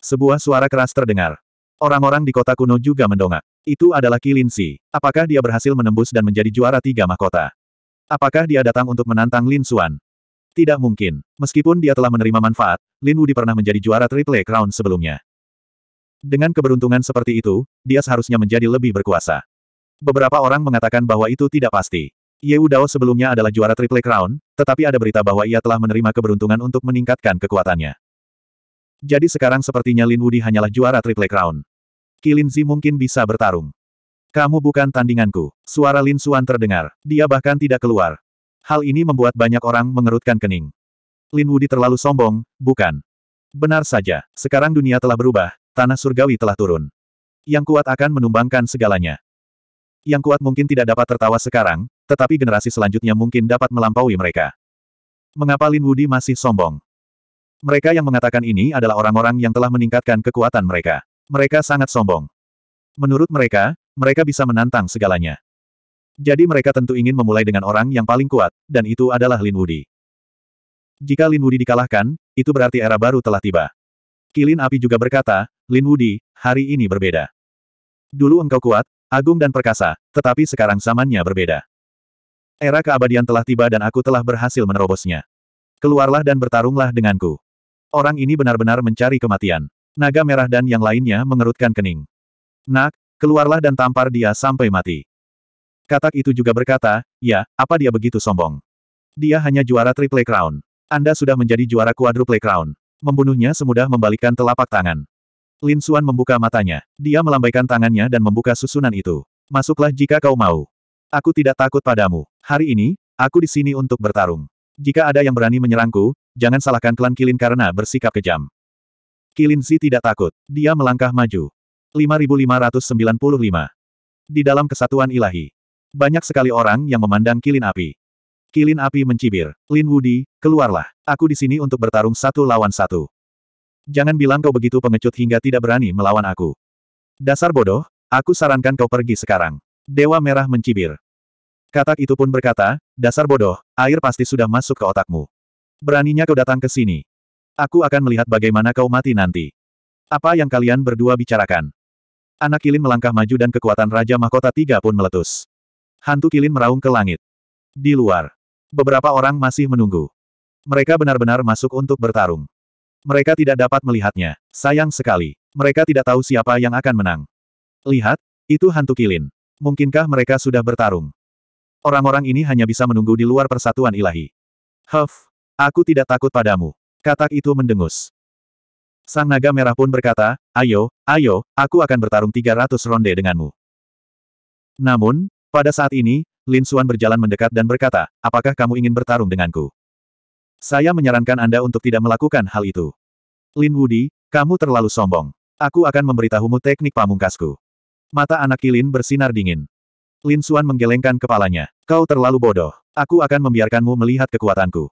Sebuah suara keras terdengar. Orang-orang di kota kuno juga mendongak. Itu adalah Qilin Si. Apakah dia berhasil menembus dan menjadi juara tiga mahkota? Apakah dia datang untuk menantang Lin Xuan? Tidak mungkin. Meskipun dia telah menerima manfaat, Lin Wudi pernah menjadi juara Triple Crown sebelumnya. Dengan keberuntungan seperti itu, dia seharusnya menjadi lebih berkuasa. Beberapa orang mengatakan bahwa itu tidak pasti. Yeu Dao sebelumnya adalah juara Triple Crown, tetapi ada berita bahwa ia telah menerima keberuntungan untuk meningkatkan kekuatannya. Jadi sekarang sepertinya Lin Wudi hanyalah juara Triple Crown. Qilin Zi mungkin bisa bertarung. Kamu bukan tandinganku. Suara Lin Xuan terdengar. Dia bahkan tidak keluar. Hal ini membuat banyak orang mengerutkan kening. Lin Wudi terlalu sombong, bukan? Benar saja, sekarang dunia telah berubah, tanah surgawi telah turun. Yang kuat akan menumbangkan segalanya. Yang kuat mungkin tidak dapat tertawa sekarang, tetapi generasi selanjutnya mungkin dapat melampaui mereka. Mengapa Lin Wudi masih sombong? Mereka yang mengatakan ini adalah orang-orang yang telah meningkatkan kekuatan mereka. Mereka sangat sombong. Menurut mereka, mereka bisa menantang segalanya. Jadi mereka tentu ingin memulai dengan orang yang paling kuat, dan itu adalah Lin Wudi. Jika Lin Wudi dikalahkan, itu berarti era baru telah tiba. Kilin Api juga berkata, Lin Wudi, hari ini berbeda. Dulu engkau kuat, agung dan perkasa, tetapi sekarang zamannya berbeda. Era keabadian telah tiba dan aku telah berhasil menerobosnya. Keluarlah dan bertarunglah denganku. Orang ini benar-benar mencari kematian. Naga merah dan yang lainnya mengerutkan kening. Nak, keluarlah dan tampar dia sampai mati. Katak itu juga berkata, ya, apa dia begitu sombong? Dia hanya juara triple crown. Anda sudah menjadi juara quadruple crown. Membunuhnya semudah membalikkan telapak tangan. Lin Xuan membuka matanya. Dia melambaikan tangannya dan membuka susunan itu. Masuklah jika kau mau. Aku tidak takut padamu. Hari ini, aku di sini untuk bertarung. Jika ada yang berani menyerangku, jangan salahkan klan Kilin karena bersikap kejam. Kilin Zi tidak takut. Dia melangkah maju. 5595. Di dalam kesatuan ilahi. Banyak sekali orang yang memandang Kilin Api. Kilin Api mencibir. Lin Wudi, keluarlah. Aku di sini untuk bertarung satu lawan satu. Jangan bilang kau begitu pengecut hingga tidak berani melawan aku. Dasar bodoh, aku sarankan kau pergi sekarang. Dewa Merah mencibir. Katak itu pun berkata, dasar bodoh, air pasti sudah masuk ke otakmu. Beraninya kau datang ke sini. Aku akan melihat bagaimana kau mati nanti. Apa yang kalian berdua bicarakan? Anak kilin melangkah maju dan kekuatan Raja Mahkota Tiga pun meletus. Hantu kilin meraung ke langit. Di luar. Beberapa orang masih menunggu. Mereka benar-benar masuk untuk bertarung. Mereka tidak dapat melihatnya. Sayang sekali. Mereka tidak tahu siapa yang akan menang. Lihat, itu hantu kilin. Mungkinkah mereka sudah bertarung? Orang-orang ini hanya bisa menunggu di luar persatuan ilahi. Huff, aku tidak takut padamu. Katak itu mendengus. Sang naga merah pun berkata, ayo, ayo, aku akan bertarung 300 ronde denganmu. Namun, pada saat ini, Lin Xuan berjalan mendekat dan berkata, apakah kamu ingin bertarung denganku? Saya menyarankan Anda untuk tidak melakukan hal itu. Lin Wudi, kamu terlalu sombong. Aku akan memberitahumu teknik pamungkasku. Mata anak Kilin bersinar dingin. Lin Xuan menggelengkan kepalanya. Kau terlalu bodoh. Aku akan membiarkanmu melihat kekuatanku.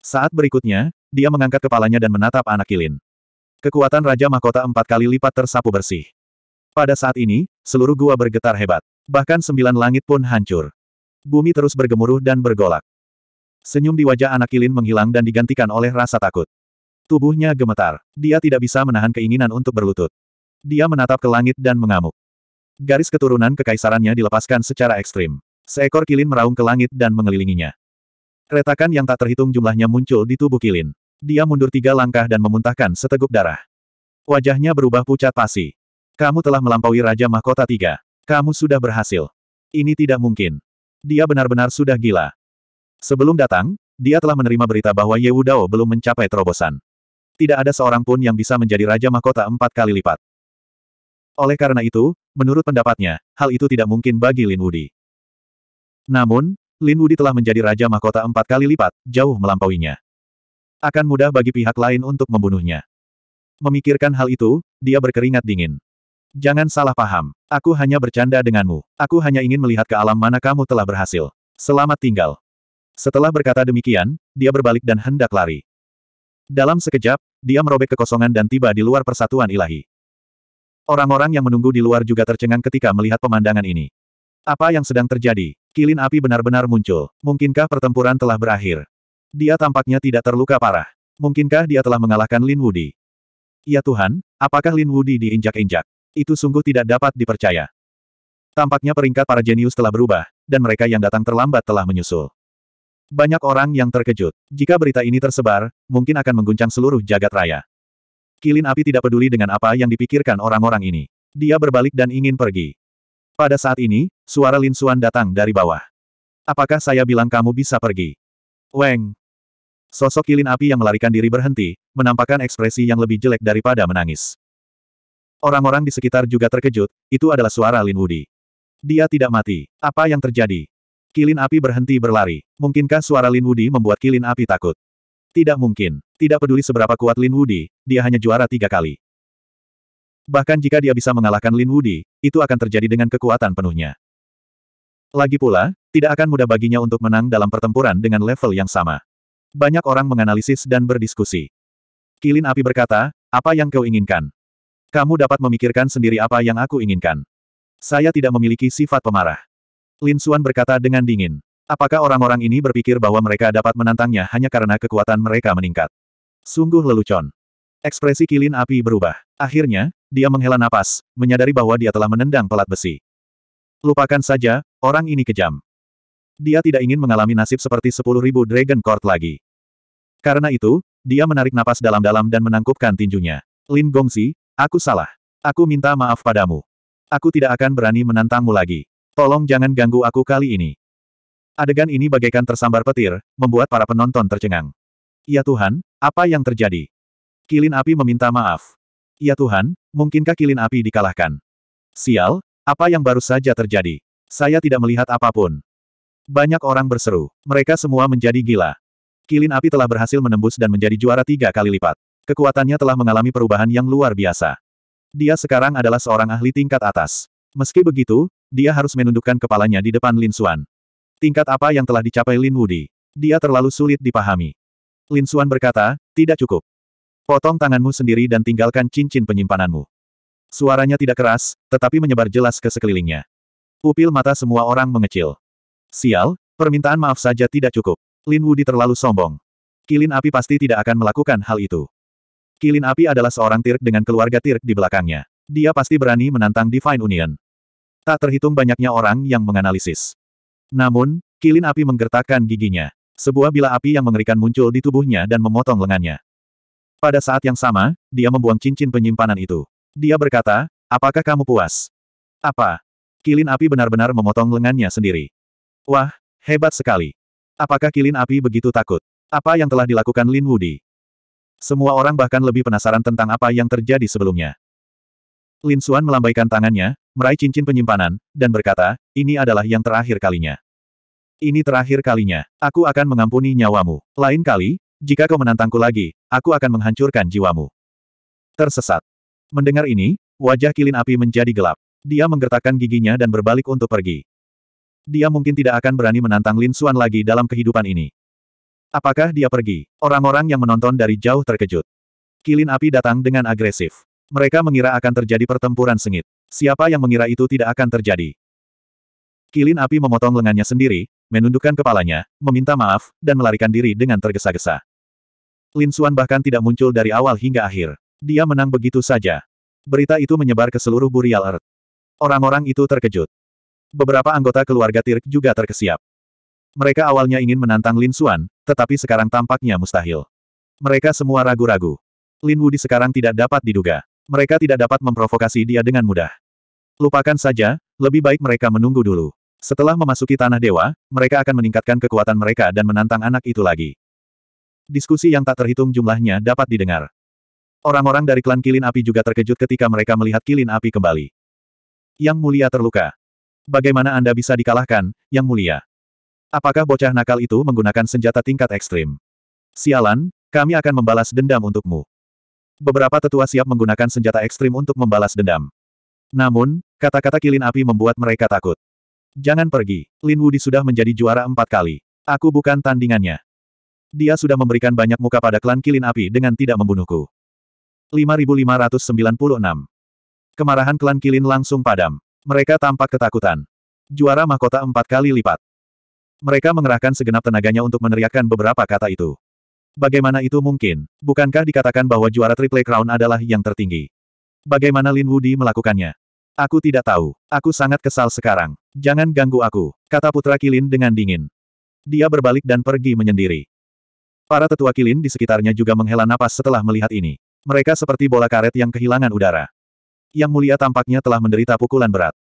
Saat berikutnya, dia mengangkat kepalanya dan menatap anak Kilin. Kekuatan Raja Mahkota empat kali lipat tersapu bersih. Pada saat ini, seluruh gua bergetar hebat. Bahkan sembilan langit pun hancur. Bumi terus bergemuruh dan bergolak. Senyum di wajah anak Kilin menghilang dan digantikan oleh rasa takut. Tubuhnya gemetar. Dia tidak bisa menahan keinginan untuk berlutut. Dia menatap ke langit dan mengamuk. Garis keturunan kekaisarannya dilepaskan secara ekstrim. Seekor kilin meraung ke langit dan mengelilinginya. Retakan yang tak terhitung jumlahnya muncul di tubuh kilin. Dia mundur tiga langkah dan memuntahkan seteguk darah. Wajahnya berubah pucat pasi. Kamu telah melampaui Raja Mahkota Tiga. Kamu sudah berhasil. Ini tidak mungkin. Dia benar-benar sudah gila. Sebelum datang, dia telah menerima berita bahwa Ye Wudao belum mencapai terobosan. Tidak ada seorang pun yang bisa menjadi Raja Mahkota empat kali lipat. Oleh karena itu, menurut pendapatnya, hal itu tidak mungkin bagi Lin Wudi. Namun, Lin Wudi telah menjadi raja mahkota empat kali lipat, jauh melampauinya. Akan mudah bagi pihak lain untuk membunuhnya. Memikirkan hal itu, dia berkeringat dingin. Jangan salah paham. Aku hanya bercanda denganmu. Aku hanya ingin melihat ke alam mana kamu telah berhasil. Selamat tinggal. Setelah berkata demikian, dia berbalik dan hendak lari. Dalam sekejap, dia merobek kekosongan dan tiba di luar persatuan ilahi. Orang-orang yang menunggu di luar juga tercengang ketika melihat pemandangan ini. Apa yang sedang terjadi? Kilin api benar-benar muncul. Mungkinkah pertempuran telah berakhir? Dia tampaknya tidak terluka parah. Mungkinkah dia telah mengalahkan Lin Wudi? Ya Tuhan, apakah Lin Wudi diinjak-injak? Itu sungguh tidak dapat dipercaya. Tampaknya peringkat para jenius telah berubah, dan mereka yang datang terlambat telah menyusul. Banyak orang yang terkejut. Jika berita ini tersebar, mungkin akan mengguncang seluruh jagat raya. Kilin api tidak peduli dengan apa yang dipikirkan orang-orang ini. Dia berbalik dan ingin pergi. Pada saat ini, suara Lin Xuan datang dari bawah. Apakah saya bilang kamu bisa pergi? Weng! Sosok kilin api yang melarikan diri berhenti, menampakkan ekspresi yang lebih jelek daripada menangis. Orang-orang di sekitar juga terkejut, itu adalah suara Lin Wudi. Dia tidak mati. Apa yang terjadi? Kilin api berhenti berlari. Mungkinkah suara Lin Wudi membuat kilin api takut? Tidak mungkin. Tidak peduli seberapa kuat Lin Wudi, dia hanya juara tiga kali. Bahkan jika dia bisa mengalahkan Lin Wudi, itu akan terjadi dengan kekuatan penuhnya. Lagi pula, tidak akan mudah baginya untuk menang dalam pertempuran dengan level yang sama. Banyak orang menganalisis dan berdiskusi. Kilin api berkata, apa yang kau inginkan? Kamu dapat memikirkan sendiri apa yang aku inginkan. Saya tidak memiliki sifat pemarah. Lin Suan berkata dengan dingin. Apakah orang-orang ini berpikir bahwa mereka dapat menantangnya hanya karena kekuatan mereka meningkat? Sungguh lelucon. Ekspresi kilin api berubah. Akhirnya, dia menghela napas, menyadari bahwa dia telah menendang pelat besi. Lupakan saja, orang ini kejam. Dia tidak ingin mengalami nasib seperti 10.000 Dragon Court lagi. Karena itu, dia menarik napas dalam-dalam dan menangkupkan tinjunya. Lin Gongsi, aku salah. Aku minta maaf padamu. Aku tidak akan berani menantangmu lagi. Tolong jangan ganggu aku kali ini. Adegan ini bagaikan tersambar petir, membuat para penonton tercengang. Ya Tuhan, apa yang terjadi? Kilin api meminta maaf. Ya Tuhan, mungkinkah kilin api dikalahkan? Sial, apa yang baru saja terjadi? Saya tidak melihat apapun. Banyak orang berseru. Mereka semua menjadi gila. Kilin api telah berhasil menembus dan menjadi juara tiga kali lipat. Kekuatannya telah mengalami perubahan yang luar biasa. Dia sekarang adalah seorang ahli tingkat atas. Meski begitu, dia harus menundukkan kepalanya di depan Lin Xuan. Tingkat apa yang telah dicapai Lin Wudi? Dia terlalu sulit dipahami. Lin Suan berkata, tidak cukup. Potong tanganmu sendiri dan tinggalkan cincin penyimpananmu. Suaranya tidak keras, tetapi menyebar jelas ke sekelilingnya. Pupil mata semua orang mengecil. Sial, permintaan maaf saja tidak cukup. Lin Wudi terlalu sombong. Kilin api pasti tidak akan melakukan hal itu. Kilin api adalah seorang Tirk dengan keluarga Tirk di belakangnya. Dia pasti berani menantang Divine Union. Tak terhitung banyaknya orang yang menganalisis. Namun, kilin api menggertakkan giginya. Sebuah bila api yang mengerikan muncul di tubuhnya dan memotong lengannya. Pada saat yang sama, dia membuang cincin penyimpanan itu. Dia berkata, apakah kamu puas? Apa? Kilin api benar-benar memotong lengannya sendiri. Wah, hebat sekali. Apakah kilin api begitu takut? Apa yang telah dilakukan Lin Wudi? Semua orang bahkan lebih penasaran tentang apa yang terjadi sebelumnya. Lin Xuan melambaikan tangannya, meraih cincin penyimpanan, dan berkata, ini adalah yang terakhir kalinya ini terakhir kalinya. Aku akan mengampuni nyawamu. Lain kali, jika kau menantangku lagi, aku akan menghancurkan jiwamu. Tersesat. Mendengar ini, wajah kilin api menjadi gelap. Dia menggertakkan giginya dan berbalik untuk pergi. Dia mungkin tidak akan berani menantang Lin Suan lagi dalam kehidupan ini. Apakah dia pergi? Orang-orang yang menonton dari jauh terkejut. Kilin api datang dengan agresif. Mereka mengira akan terjadi pertempuran sengit. Siapa yang mengira itu tidak akan terjadi? Kilin api memotong lengannya sendiri, menundukkan kepalanya, meminta maaf, dan melarikan diri dengan tergesa-gesa. Lin Xuan bahkan tidak muncul dari awal hingga akhir. Dia menang begitu saja. Berita itu menyebar ke seluruh Burial Earth. Orang-orang itu terkejut. Beberapa anggota keluarga Tirk juga terkesiap. Mereka awalnya ingin menantang Lin Xuan, tetapi sekarang tampaknya mustahil. Mereka semua ragu-ragu. Lin Wudi sekarang tidak dapat diduga. Mereka tidak dapat memprovokasi dia dengan mudah. Lupakan saja, lebih baik mereka menunggu dulu. Setelah memasuki tanah dewa, mereka akan meningkatkan kekuatan mereka dan menantang anak itu lagi. Diskusi yang tak terhitung jumlahnya dapat didengar. Orang-orang dari klan Kilin Api juga terkejut ketika mereka melihat Kilin Api kembali. Yang mulia terluka. Bagaimana Anda bisa dikalahkan, Yang mulia? Apakah bocah nakal itu menggunakan senjata tingkat ekstrim? Sialan, kami akan membalas dendam untukmu. Beberapa tetua siap menggunakan senjata ekstrim untuk membalas dendam. Namun, kata-kata kilin api membuat mereka takut. Jangan pergi, Lin Wudi sudah menjadi juara empat kali. Aku bukan tandingannya. Dia sudah memberikan banyak muka pada klan Kilin Api dengan tidak membunuhku. 5596 Kemarahan klan Kilin langsung padam. Mereka tampak ketakutan. Juara mahkota empat kali lipat. Mereka mengerahkan segenap tenaganya untuk meneriakkan beberapa kata itu. Bagaimana itu mungkin? Bukankah dikatakan bahwa juara Triple Crown adalah yang tertinggi? Bagaimana Lin Wudi melakukannya? Aku tidak tahu. Aku sangat kesal sekarang. Jangan ganggu aku, kata Putra Kilin dengan dingin. Dia berbalik dan pergi menyendiri. Para tetua Kilin di sekitarnya juga menghela napas setelah melihat ini. Mereka seperti bola karet yang kehilangan udara. Yang mulia tampaknya telah menderita pukulan berat.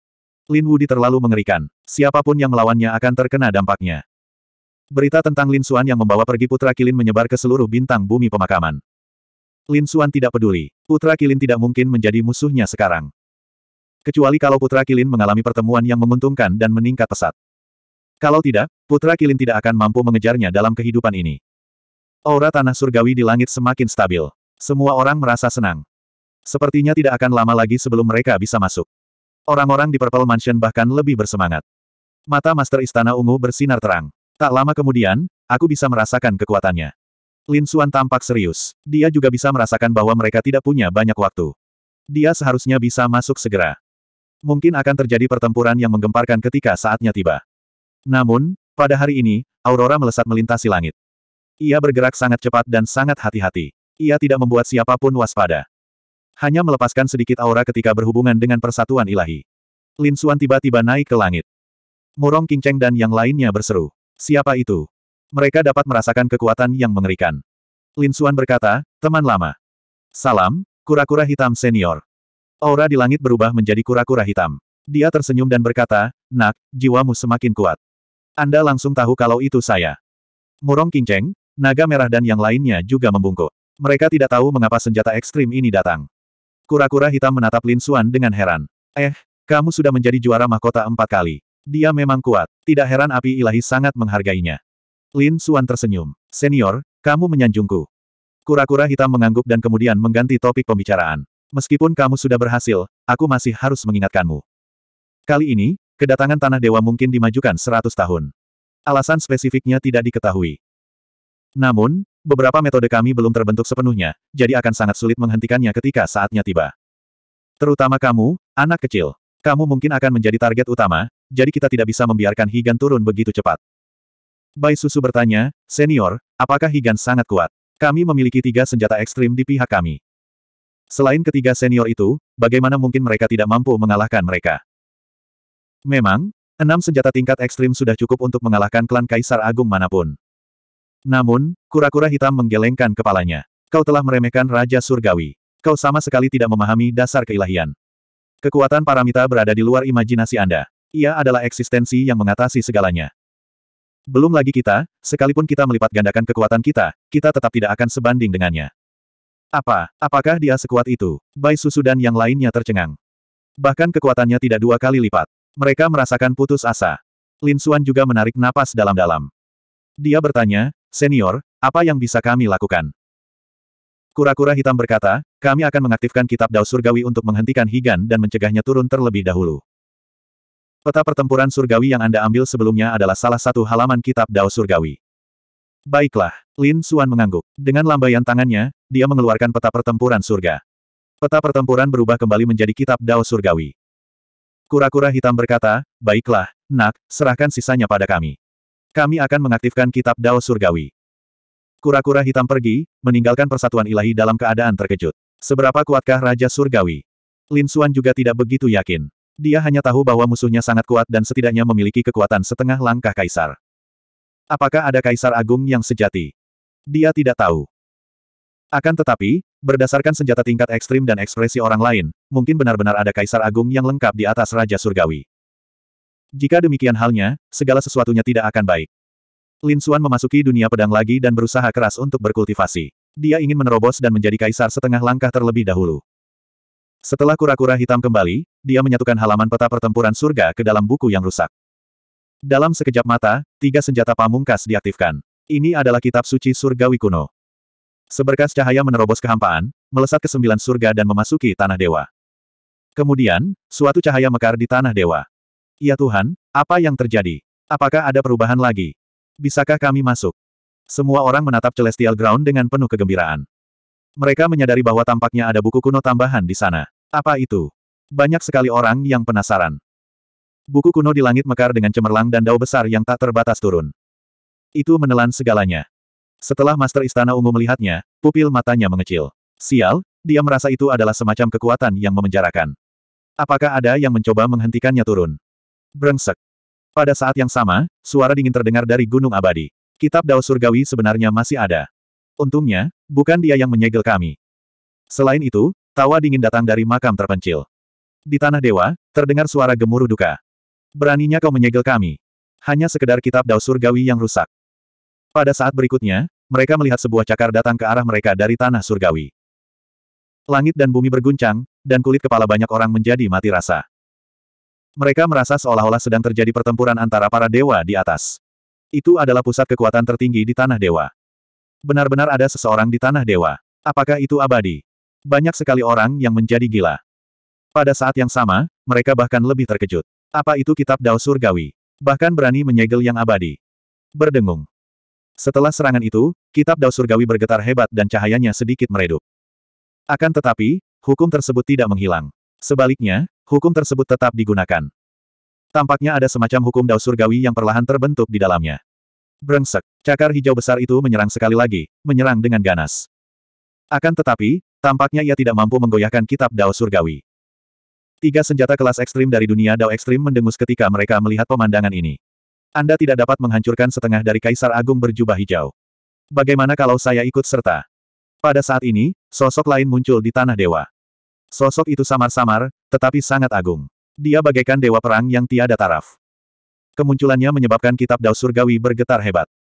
Lin Wudi terlalu mengerikan. Siapapun yang melawannya akan terkena dampaknya. Berita tentang Lin Xuan yang membawa pergi Putra Kilin menyebar ke seluruh bintang bumi pemakaman. Lin Xuan tidak peduli. Putra Kilin tidak mungkin menjadi musuhnya sekarang. Kecuali kalau Putra Kilin mengalami pertemuan yang menguntungkan dan meningkat pesat. Kalau tidak, Putra Kilin tidak akan mampu mengejarnya dalam kehidupan ini. Aura tanah surgawi di langit semakin stabil. Semua orang merasa senang. Sepertinya tidak akan lama lagi sebelum mereka bisa masuk. Orang-orang di Purple Mansion bahkan lebih bersemangat. Mata Master Istana Ungu bersinar terang. Tak lama kemudian, aku bisa merasakan kekuatannya. Lin Xuan tampak serius. Dia juga bisa merasakan bahwa mereka tidak punya banyak waktu. Dia seharusnya bisa masuk segera. Mungkin akan terjadi pertempuran yang menggemparkan ketika saatnya tiba. Namun, pada hari ini, Aurora melesat melintasi langit. Ia bergerak sangat cepat dan sangat hati-hati. Ia tidak membuat siapapun waspada. Hanya melepaskan sedikit aura ketika berhubungan dengan persatuan ilahi. Lin Suan tiba-tiba naik ke langit. Murong Cheng dan yang lainnya berseru. Siapa itu? Mereka dapat merasakan kekuatan yang mengerikan. Lin Suan berkata, teman lama. Salam, kura-kura hitam senior. Aura di langit berubah menjadi kura-kura hitam. Dia tersenyum dan berkata, Nak, jiwamu semakin kuat. Anda langsung tahu kalau itu saya. Murong Kinceng, naga merah dan yang lainnya juga membungkuk. Mereka tidak tahu mengapa senjata ekstrim ini datang. Kura-kura hitam menatap Lin Xuan dengan heran. Eh, kamu sudah menjadi juara mahkota empat kali. Dia memang kuat. Tidak heran api ilahi sangat menghargainya. Lin Xuan tersenyum. Senior, kamu menyanjungku. Kura-kura hitam mengangguk dan kemudian mengganti topik pembicaraan. Meskipun kamu sudah berhasil, aku masih harus mengingatkanmu. Kali ini, kedatangan Tanah Dewa mungkin dimajukan seratus tahun. Alasan spesifiknya tidak diketahui. Namun, beberapa metode kami belum terbentuk sepenuhnya, jadi akan sangat sulit menghentikannya ketika saatnya tiba. Terutama kamu, anak kecil. Kamu mungkin akan menjadi target utama, jadi kita tidak bisa membiarkan Higan turun begitu cepat. Bai Susu bertanya, Senior, apakah Higan sangat kuat? Kami memiliki tiga senjata ekstrim di pihak kami. Selain ketiga senior itu, bagaimana mungkin mereka tidak mampu mengalahkan mereka? Memang, enam senjata tingkat ekstrim sudah cukup untuk mengalahkan klan Kaisar Agung manapun. Namun, kura-kura hitam menggelengkan kepalanya. Kau telah meremehkan Raja Surgawi. Kau sama sekali tidak memahami dasar keilahian. Kekuatan paramita berada di luar imajinasi Anda. Ia adalah eksistensi yang mengatasi segalanya. Belum lagi kita, sekalipun kita melipat gandakan kekuatan kita, kita tetap tidak akan sebanding dengannya. Apa, apakah dia sekuat itu? Bai Susu dan yang lainnya tercengang. Bahkan kekuatannya tidak dua kali lipat. Mereka merasakan putus asa. Lin Suan juga menarik napas dalam-dalam. Dia bertanya, Senior, apa yang bisa kami lakukan? Kura-kura hitam berkata, kami akan mengaktifkan kitab Dao Surgawi untuk menghentikan Higan dan mencegahnya turun terlebih dahulu. Peta pertempuran surgawi yang Anda ambil sebelumnya adalah salah satu halaman kitab Dao Surgawi. Baiklah, Lin Suan mengangguk. Dengan lambaian tangannya, dia mengeluarkan peta pertempuran surga. Peta pertempuran berubah kembali menjadi kitab Dao Surgawi. Kura-kura hitam berkata, Baiklah, nak, serahkan sisanya pada kami. Kami akan mengaktifkan kitab Dao Surgawi. Kura-kura hitam pergi, meninggalkan persatuan ilahi dalam keadaan terkejut. Seberapa kuatkah Raja Surgawi? Lin Suan juga tidak begitu yakin. Dia hanya tahu bahwa musuhnya sangat kuat dan setidaknya memiliki kekuatan setengah langkah kaisar. Apakah ada kaisar agung yang sejati? Dia tidak tahu. Akan tetapi, berdasarkan senjata tingkat ekstrim dan ekspresi orang lain, mungkin benar-benar ada kaisar agung yang lengkap di atas Raja Surgawi. Jika demikian halnya, segala sesuatunya tidak akan baik. Lin Xuan memasuki dunia pedang lagi dan berusaha keras untuk berkultivasi. Dia ingin menerobos dan menjadi kaisar setengah langkah terlebih dahulu. Setelah kura-kura hitam kembali, dia menyatukan halaman peta pertempuran surga ke dalam buku yang rusak. Dalam sekejap mata, tiga senjata pamungkas diaktifkan. Ini adalah kitab suci surgawi kuno. Seberkas cahaya menerobos kehampaan, melesat ke sembilan surga dan memasuki tanah dewa. Kemudian, suatu cahaya mekar di tanah dewa. Ya Tuhan, apa yang terjadi? Apakah ada perubahan lagi? Bisakah kami masuk? Semua orang menatap Celestial Ground dengan penuh kegembiraan. Mereka menyadari bahwa tampaknya ada buku kuno tambahan di sana. Apa itu? Banyak sekali orang yang penasaran. Buku kuno di langit mekar dengan cemerlang dan dao besar yang tak terbatas turun. Itu menelan segalanya. Setelah Master Istana Ungu melihatnya, pupil matanya mengecil. Sial, dia merasa itu adalah semacam kekuatan yang memenjarakan. Apakah ada yang mencoba menghentikannya turun? Brengsek. Pada saat yang sama, suara dingin terdengar dari Gunung Abadi. Kitab Dao Surgawi sebenarnya masih ada. Untungnya, bukan dia yang menyegel kami. Selain itu, tawa dingin datang dari makam terpencil. Di Tanah Dewa, terdengar suara gemuruh duka. Beraninya kau menyegel kami. Hanya sekedar kitab Dao Surgawi yang rusak. Pada saat berikutnya, mereka melihat sebuah cakar datang ke arah mereka dari tanah surgawi. Langit dan bumi berguncang, dan kulit kepala banyak orang menjadi mati rasa. Mereka merasa seolah-olah sedang terjadi pertempuran antara para dewa di atas. Itu adalah pusat kekuatan tertinggi di tanah dewa. Benar-benar ada seseorang di tanah dewa. Apakah itu abadi? Banyak sekali orang yang menjadi gila. Pada saat yang sama, mereka bahkan lebih terkejut. Apa itu kitab Dao Surgawi? Bahkan berani menyegel yang abadi. Berdengung. Setelah serangan itu, kitab Dao Surgawi bergetar hebat dan cahayanya sedikit meredup. Akan tetapi, hukum tersebut tidak menghilang. Sebaliknya, hukum tersebut tetap digunakan. Tampaknya ada semacam hukum Dao Surgawi yang perlahan terbentuk di dalamnya. Brengsek, cakar hijau besar itu menyerang sekali lagi, menyerang dengan ganas. Akan tetapi, tampaknya ia tidak mampu menggoyahkan kitab Dao Surgawi. Tiga senjata kelas ekstrim dari dunia Dao ekstrim mendengus ketika mereka melihat pemandangan ini. Anda tidak dapat menghancurkan setengah dari Kaisar Agung berjubah hijau. Bagaimana kalau saya ikut serta? Pada saat ini, sosok lain muncul di Tanah Dewa. Sosok itu samar-samar, tetapi sangat agung. Dia bagaikan dewa perang yang tiada taraf. Kemunculannya menyebabkan kitab Dao Surgawi bergetar hebat.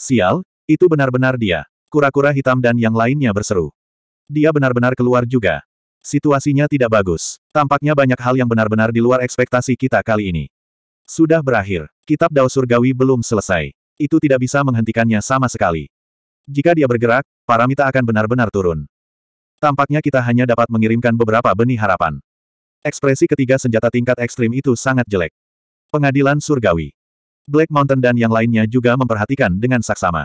Sial, itu benar-benar dia. Kura-kura hitam dan yang lainnya berseru. Dia benar-benar keluar juga. Situasinya tidak bagus. Tampaknya banyak hal yang benar-benar di luar ekspektasi kita kali ini. Sudah berakhir. Kitab Dao Surgawi belum selesai. Itu tidak bisa menghentikannya sama sekali. Jika dia bergerak, paramita akan benar-benar turun. Tampaknya kita hanya dapat mengirimkan beberapa benih harapan. Ekspresi ketiga senjata tingkat ekstrim itu sangat jelek. Pengadilan Surgawi. Black Mountain dan yang lainnya juga memperhatikan dengan saksama.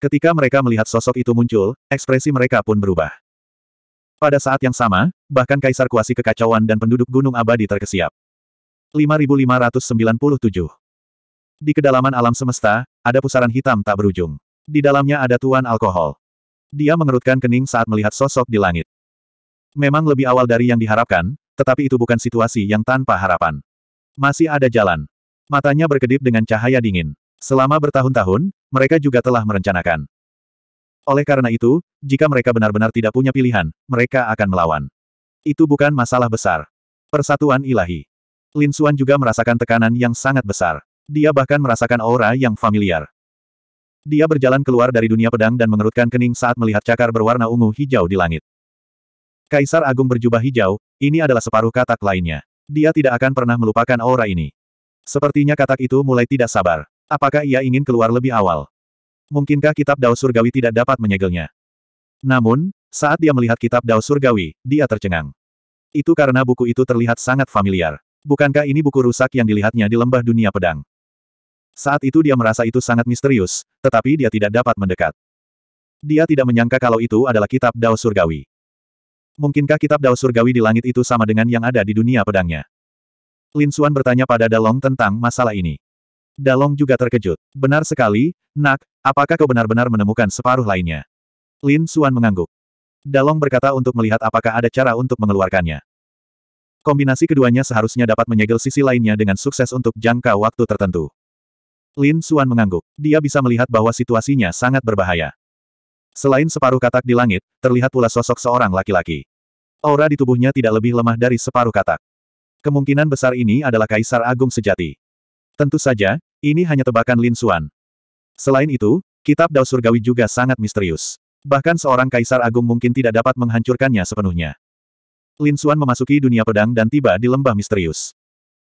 Ketika mereka melihat sosok itu muncul, ekspresi mereka pun berubah. Pada saat yang sama, bahkan kaisar kuasi kekacauan dan penduduk gunung abadi terkesiap. 5597 Di kedalaman alam semesta, ada pusaran hitam tak berujung. Di dalamnya ada tuan alkohol. Dia mengerutkan kening saat melihat sosok di langit. Memang lebih awal dari yang diharapkan, tetapi itu bukan situasi yang tanpa harapan. Masih ada jalan. Matanya berkedip dengan cahaya dingin. Selama bertahun-tahun, mereka juga telah merencanakan. Oleh karena itu, jika mereka benar-benar tidak punya pilihan, mereka akan melawan. Itu bukan masalah besar. Persatuan ilahi. Lin Xuan juga merasakan tekanan yang sangat besar. Dia bahkan merasakan aura yang familiar. Dia berjalan keluar dari dunia pedang dan mengerutkan kening saat melihat cakar berwarna ungu hijau di langit. Kaisar Agung berjubah hijau, ini adalah separuh katak lainnya. Dia tidak akan pernah melupakan aura ini. Sepertinya katak itu mulai tidak sabar. Apakah ia ingin keluar lebih awal? Mungkinkah kitab Dao Surgawi tidak dapat menyegelnya? Namun, saat dia melihat kitab Dao Surgawi, dia tercengang. Itu karena buku itu terlihat sangat familiar. Bukankah ini buku rusak yang dilihatnya di lembah dunia pedang? Saat itu dia merasa itu sangat misterius, tetapi dia tidak dapat mendekat. Dia tidak menyangka kalau itu adalah kitab Dao Surgawi. Mungkinkah kitab Dao Surgawi di langit itu sama dengan yang ada di dunia pedangnya? Lin Suan bertanya pada Dalong tentang masalah ini. Dalong juga terkejut. Benar sekali, Nak, apakah kau benar-benar menemukan separuh lainnya? Lin Suan mengangguk. Dalong berkata untuk melihat apakah ada cara untuk mengeluarkannya. Kombinasi keduanya seharusnya dapat menyegel sisi lainnya dengan sukses untuk jangka waktu tertentu. Lin Suan mengangguk. Dia bisa melihat bahwa situasinya sangat berbahaya. Selain separuh katak di langit, terlihat pula sosok seorang laki-laki. Aura di tubuhnya tidak lebih lemah dari separuh katak. Kemungkinan besar ini adalah Kaisar Agung sejati. Tentu saja, ini hanya tebakan Lin Xuan. Selain itu, kitab Dao Surgawi juga sangat misterius. Bahkan seorang kaisar agung mungkin tidak dapat menghancurkannya sepenuhnya. Lin Xuan memasuki dunia pedang dan tiba di lembah misterius.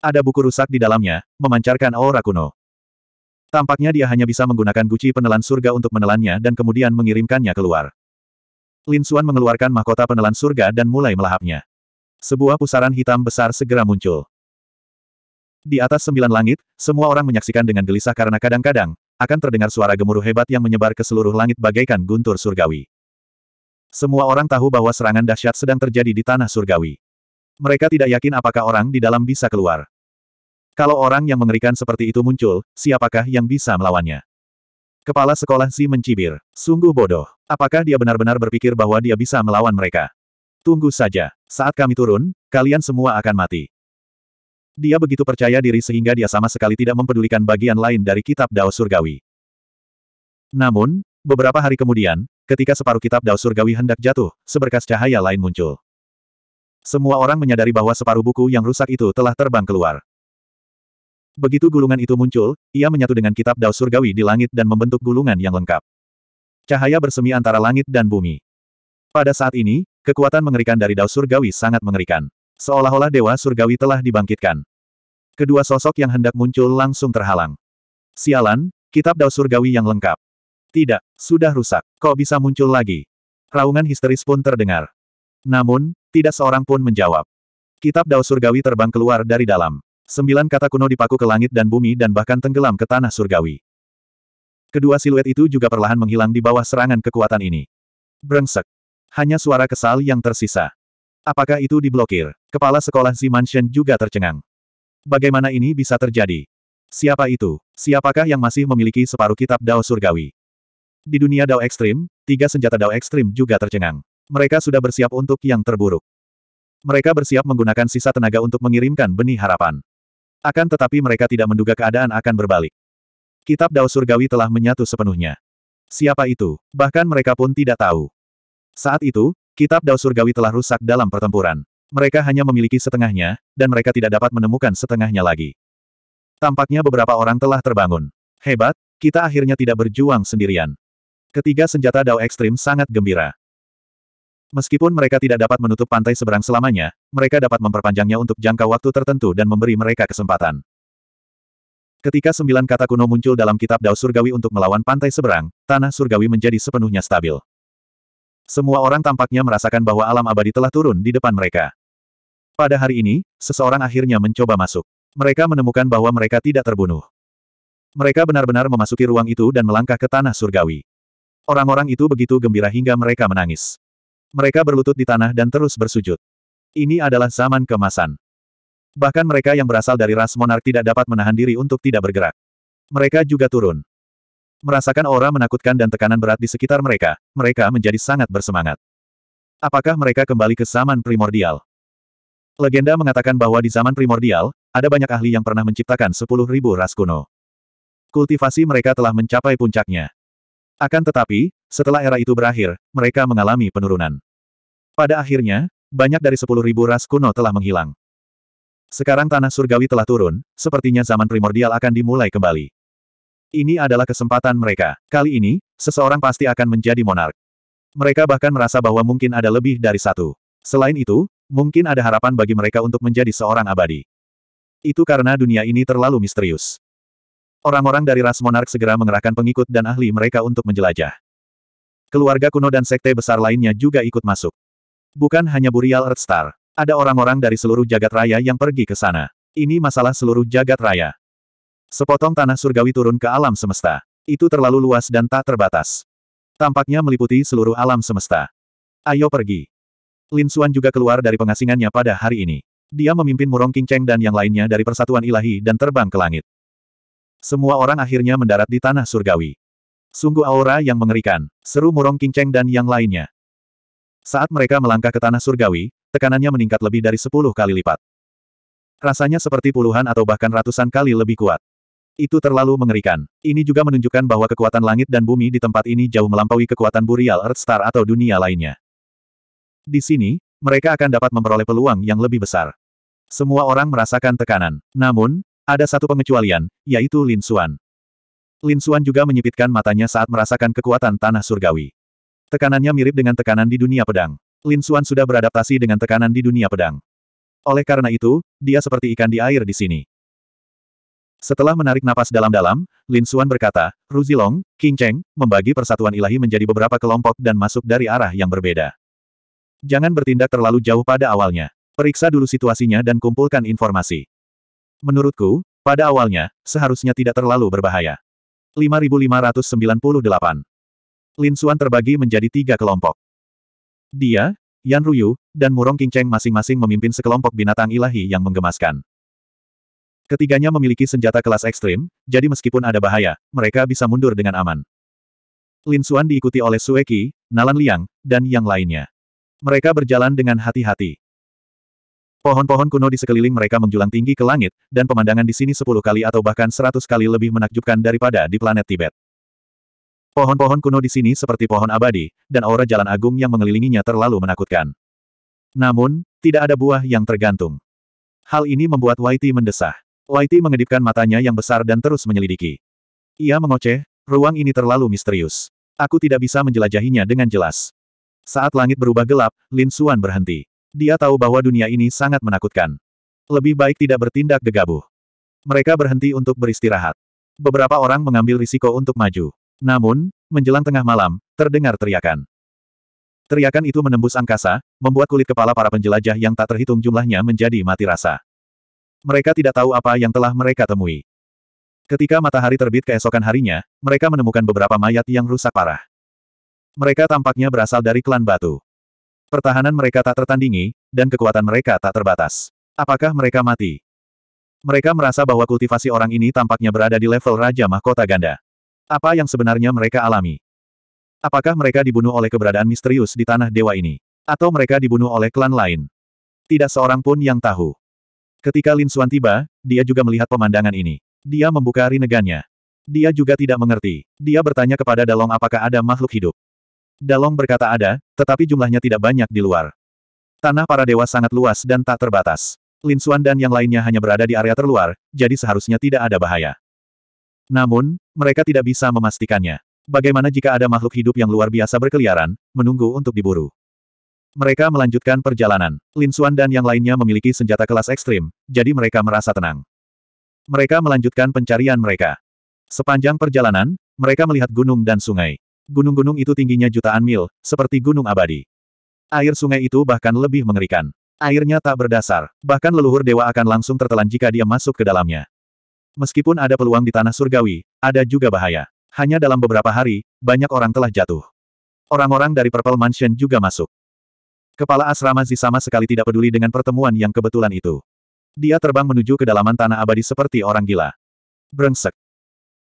Ada buku rusak di dalamnya, memancarkan aura kuno. Tampaknya dia hanya bisa menggunakan guci penelan surga untuk menelannya dan kemudian mengirimkannya keluar. Lin Xuan mengeluarkan mahkota penelan surga dan mulai melahapnya. Sebuah pusaran hitam besar segera muncul. Di atas sembilan langit, semua orang menyaksikan dengan gelisah karena kadang-kadang, akan terdengar suara gemuruh hebat yang menyebar ke seluruh langit bagaikan guntur surgawi. Semua orang tahu bahwa serangan dahsyat sedang terjadi di tanah surgawi. Mereka tidak yakin apakah orang di dalam bisa keluar. Kalau orang yang mengerikan seperti itu muncul, siapakah yang bisa melawannya? Kepala sekolah Si mencibir. Sungguh bodoh. Apakah dia benar-benar berpikir bahwa dia bisa melawan mereka? Tunggu saja. Saat kami turun, kalian semua akan mati. Dia begitu percaya diri sehingga dia sama sekali tidak mempedulikan bagian lain dari kitab Dao Surgawi. Namun, beberapa hari kemudian, ketika separuh kitab Dao Surgawi hendak jatuh, seberkas cahaya lain muncul. Semua orang menyadari bahwa separuh buku yang rusak itu telah terbang keluar. Begitu gulungan itu muncul, ia menyatu dengan kitab Dao Surgawi di langit dan membentuk gulungan yang lengkap. Cahaya bersemi antara langit dan bumi. Pada saat ini, kekuatan mengerikan dari Dao Surgawi sangat mengerikan. Seolah-olah dewa surgawi telah dibangkitkan. Kedua sosok yang hendak muncul langsung terhalang. Sialan, kitab Dao surgawi yang lengkap. Tidak, sudah rusak. Kok bisa muncul lagi? Raungan histeris pun terdengar. Namun, tidak seorang pun menjawab. Kitab Dao surgawi terbang keluar dari dalam. Sembilan kata kuno dipaku ke langit dan bumi dan bahkan tenggelam ke tanah surgawi. Kedua siluet itu juga perlahan menghilang di bawah serangan kekuatan ini. Brengsek. Hanya suara kesal yang tersisa. Apakah itu diblokir? Kepala sekolah Si Mansion juga tercengang. Bagaimana ini bisa terjadi? Siapa itu? Siapakah yang masih memiliki separuh kitab Dao Surgawi? Di dunia Dao Ekstrim, tiga senjata Dao Ekstrim juga tercengang. Mereka sudah bersiap untuk yang terburuk. Mereka bersiap menggunakan sisa tenaga untuk mengirimkan benih harapan. Akan tetapi mereka tidak menduga keadaan akan berbalik. Kitab Dao Surgawi telah menyatu sepenuhnya. Siapa itu? Bahkan mereka pun tidak tahu. Saat itu, Kitab Dao Surgawi telah rusak dalam pertempuran. Mereka hanya memiliki setengahnya, dan mereka tidak dapat menemukan setengahnya lagi. Tampaknya beberapa orang telah terbangun. Hebat, kita akhirnya tidak berjuang sendirian. Ketiga senjata Dao Ekstrim sangat gembira. Meskipun mereka tidak dapat menutup pantai seberang selamanya, mereka dapat memperpanjangnya untuk jangka waktu tertentu dan memberi mereka kesempatan. Ketika sembilan kata kuno muncul dalam kitab Dao Surgawi untuk melawan pantai seberang, tanah surgawi menjadi sepenuhnya stabil. Semua orang tampaknya merasakan bahwa alam abadi telah turun di depan mereka. Pada hari ini, seseorang akhirnya mencoba masuk. Mereka menemukan bahwa mereka tidak terbunuh. Mereka benar-benar memasuki ruang itu dan melangkah ke tanah surgawi. Orang-orang itu begitu gembira hingga mereka menangis. Mereka berlutut di tanah dan terus bersujud. Ini adalah zaman kemasan. Bahkan mereka yang berasal dari ras monark tidak dapat menahan diri untuk tidak bergerak. Mereka juga turun. Merasakan aura menakutkan dan tekanan berat di sekitar mereka, mereka menjadi sangat bersemangat. Apakah mereka kembali ke zaman primordial? Legenda mengatakan bahwa di zaman primordial, ada banyak ahli yang pernah menciptakan 10.000 ras kuno. Kultivasi mereka telah mencapai puncaknya. Akan tetapi, setelah era itu berakhir, mereka mengalami penurunan. Pada akhirnya, banyak dari 10.000 ras kuno telah menghilang. Sekarang tanah surgawi telah turun, sepertinya zaman primordial akan dimulai kembali. Ini adalah kesempatan mereka. Kali ini, seseorang pasti akan menjadi monark. Mereka bahkan merasa bahwa mungkin ada lebih dari satu. Selain itu, mungkin ada harapan bagi mereka untuk menjadi seorang abadi. Itu karena dunia ini terlalu misterius. Orang-orang dari ras monark segera mengerahkan pengikut dan ahli mereka untuk menjelajah. Keluarga kuno dan sekte besar lainnya juga ikut masuk. Bukan hanya Burial Star. Ada orang-orang dari seluruh jagat raya yang pergi ke sana. Ini masalah seluruh jagat raya. Sepotong tanah surgawi turun ke alam semesta. Itu terlalu luas dan tak terbatas. Tampaknya meliputi seluruh alam semesta. Ayo pergi. Lin Xuan juga keluar dari pengasingannya pada hari ini. Dia memimpin Murong Cheng dan yang lainnya dari persatuan ilahi dan terbang ke langit. Semua orang akhirnya mendarat di tanah surgawi. Sungguh aura yang mengerikan, seru Murong Cheng dan yang lainnya. Saat mereka melangkah ke tanah surgawi, tekanannya meningkat lebih dari 10 kali lipat. Rasanya seperti puluhan atau bahkan ratusan kali lebih kuat. Itu terlalu mengerikan. Ini juga menunjukkan bahwa kekuatan langit dan bumi di tempat ini jauh melampaui kekuatan Burial Earth Star atau dunia lainnya. Di sini, mereka akan dapat memperoleh peluang yang lebih besar. Semua orang merasakan tekanan. Namun, ada satu pengecualian, yaitu Lin Xuan. Lin Xuan juga menyipitkan matanya saat merasakan kekuatan tanah surgawi. Tekanannya mirip dengan tekanan di dunia pedang. Lin Xuan sudah beradaptasi dengan tekanan di dunia pedang. Oleh karena itu, dia seperti ikan di air di sini. Setelah menarik napas dalam-dalam, Lin Xuan berkata, Ru Zilong, King Cheng, membagi persatuan ilahi menjadi beberapa kelompok dan masuk dari arah yang berbeda. Jangan bertindak terlalu jauh pada awalnya. Periksa dulu situasinya dan kumpulkan informasi. Menurutku, pada awalnya, seharusnya tidak terlalu berbahaya. 5598 Lin Xuan terbagi menjadi tiga kelompok. Dia, Yan Ruyu, dan Murong King Cheng masing-masing memimpin sekelompok binatang ilahi yang menggemaskan. Ketiganya memiliki senjata kelas ekstrim, jadi meskipun ada bahaya, mereka bisa mundur dengan aman. Lin Xuan diikuti oleh Sueki, Nalan Liang, dan yang lainnya. Mereka berjalan dengan hati-hati. Pohon-pohon kuno di sekeliling mereka menjulang tinggi ke langit, dan pemandangan di sini sepuluh kali atau bahkan seratus kali lebih menakjubkan daripada di planet Tibet. Pohon-pohon kuno di sini seperti pohon abadi, dan aura jalan agung yang mengelilinginya terlalu menakutkan. Namun, tidak ada buah yang tergantung. Hal ini membuat Whitey mendesah. Whitey mengedipkan matanya yang besar dan terus menyelidiki. Ia mengoceh, ruang ini terlalu misterius. Aku tidak bisa menjelajahinya dengan jelas. Saat langit berubah gelap, Lin Suan berhenti. Dia tahu bahwa dunia ini sangat menakutkan. Lebih baik tidak bertindak gegabah. Mereka berhenti untuk beristirahat. Beberapa orang mengambil risiko untuk maju. Namun, menjelang tengah malam, terdengar teriakan. Teriakan itu menembus angkasa, membuat kulit kepala para penjelajah yang tak terhitung jumlahnya menjadi mati rasa. Mereka tidak tahu apa yang telah mereka temui. Ketika matahari terbit keesokan harinya, mereka menemukan beberapa mayat yang rusak parah. Mereka tampaknya berasal dari klan batu. Pertahanan mereka tak tertandingi, dan kekuatan mereka tak terbatas. Apakah mereka mati? Mereka merasa bahwa kultivasi orang ini tampaknya berada di level Raja Mahkota Ganda. Apa yang sebenarnya mereka alami? Apakah mereka dibunuh oleh keberadaan misterius di tanah dewa ini? Atau mereka dibunuh oleh klan lain? Tidak seorang pun yang tahu. Ketika Lin Xuan tiba, dia juga melihat pemandangan ini. Dia membuka rinegannya. Dia juga tidak mengerti. Dia bertanya kepada Dalong apakah ada makhluk hidup. Dalong berkata ada, tetapi jumlahnya tidak banyak di luar. Tanah para dewa sangat luas dan tak terbatas. Lin Xuan dan yang lainnya hanya berada di area terluar, jadi seharusnya tidak ada bahaya. Namun, mereka tidak bisa memastikannya. Bagaimana jika ada makhluk hidup yang luar biasa berkeliaran, menunggu untuk diburu? Mereka melanjutkan perjalanan. Lin Xuan dan yang lainnya memiliki senjata kelas ekstrim, jadi mereka merasa tenang. Mereka melanjutkan pencarian mereka. Sepanjang perjalanan, mereka melihat gunung dan sungai. Gunung-gunung itu tingginya jutaan mil, seperti gunung abadi. Air sungai itu bahkan lebih mengerikan. Airnya tak berdasar, bahkan leluhur dewa akan langsung tertelan jika dia masuk ke dalamnya. Meskipun ada peluang di tanah surgawi, ada juga bahaya. Hanya dalam beberapa hari, banyak orang telah jatuh. Orang-orang dari Purple Mansion juga masuk. Kepala asrama Zi sama sekali tidak peduli dengan pertemuan yang kebetulan itu. Dia terbang menuju kedalaman tanah abadi seperti orang gila. Brengsek.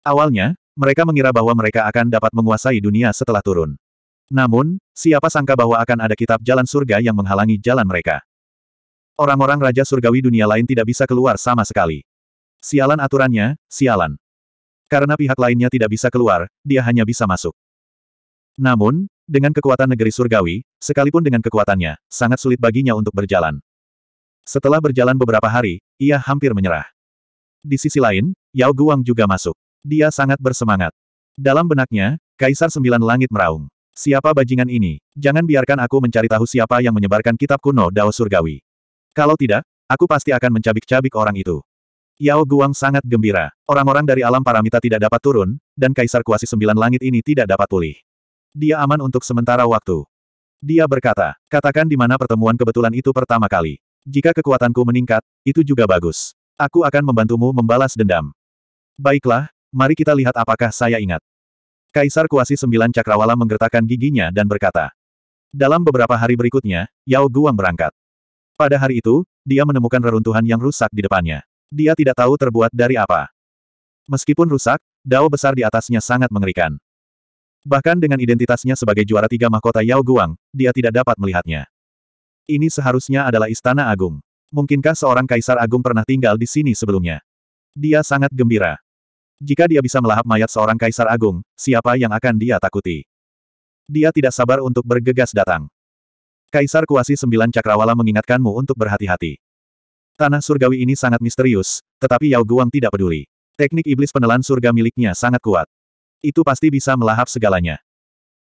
Awalnya, mereka mengira bahwa mereka akan dapat menguasai dunia setelah turun. Namun, siapa sangka bahwa akan ada kitab jalan surga yang menghalangi jalan mereka. Orang-orang Raja Surgawi dunia lain tidak bisa keluar sama sekali. Sialan aturannya, sialan. Karena pihak lainnya tidak bisa keluar, dia hanya bisa masuk. Namun, dengan kekuatan negeri surgawi, sekalipun dengan kekuatannya, sangat sulit baginya untuk berjalan. Setelah berjalan beberapa hari, ia hampir menyerah. Di sisi lain, Yao Guang juga masuk. Dia sangat bersemangat. Dalam benaknya, Kaisar Sembilan Langit meraung. Siapa bajingan ini? Jangan biarkan aku mencari tahu siapa yang menyebarkan kitab kuno Dao Surgawi. Kalau tidak, aku pasti akan mencabik-cabik orang itu. Yao Guang sangat gembira. Orang-orang dari alam paramita tidak dapat turun, dan Kaisar Kuasi Sembilan Langit ini tidak dapat pulih. Dia aman untuk sementara waktu. Dia berkata, katakan di mana pertemuan kebetulan itu pertama kali. Jika kekuatanku meningkat, itu juga bagus. Aku akan membantumu membalas dendam. Baiklah, mari kita lihat apakah saya ingat. Kaisar Kuasi Sembilan Cakrawala menggertakkan giginya dan berkata. Dalam beberapa hari berikutnya, Yao Guang berangkat. Pada hari itu, dia menemukan reruntuhan yang rusak di depannya. Dia tidak tahu terbuat dari apa. Meskipun rusak, dao besar di atasnya sangat mengerikan. Bahkan dengan identitasnya sebagai juara tiga mahkota Yao Guang, dia tidak dapat melihatnya. Ini seharusnya adalah Istana Agung. Mungkinkah seorang Kaisar Agung pernah tinggal di sini sebelumnya? Dia sangat gembira. Jika dia bisa melahap mayat seorang Kaisar Agung, siapa yang akan dia takuti? Dia tidak sabar untuk bergegas datang. Kaisar Kuasi Sembilan Cakrawala mengingatkanmu untuk berhati-hati. Tanah surgawi ini sangat misterius, tetapi Yao Guang tidak peduli. Teknik iblis penelan surga miliknya sangat kuat. Itu pasti bisa melahap segalanya.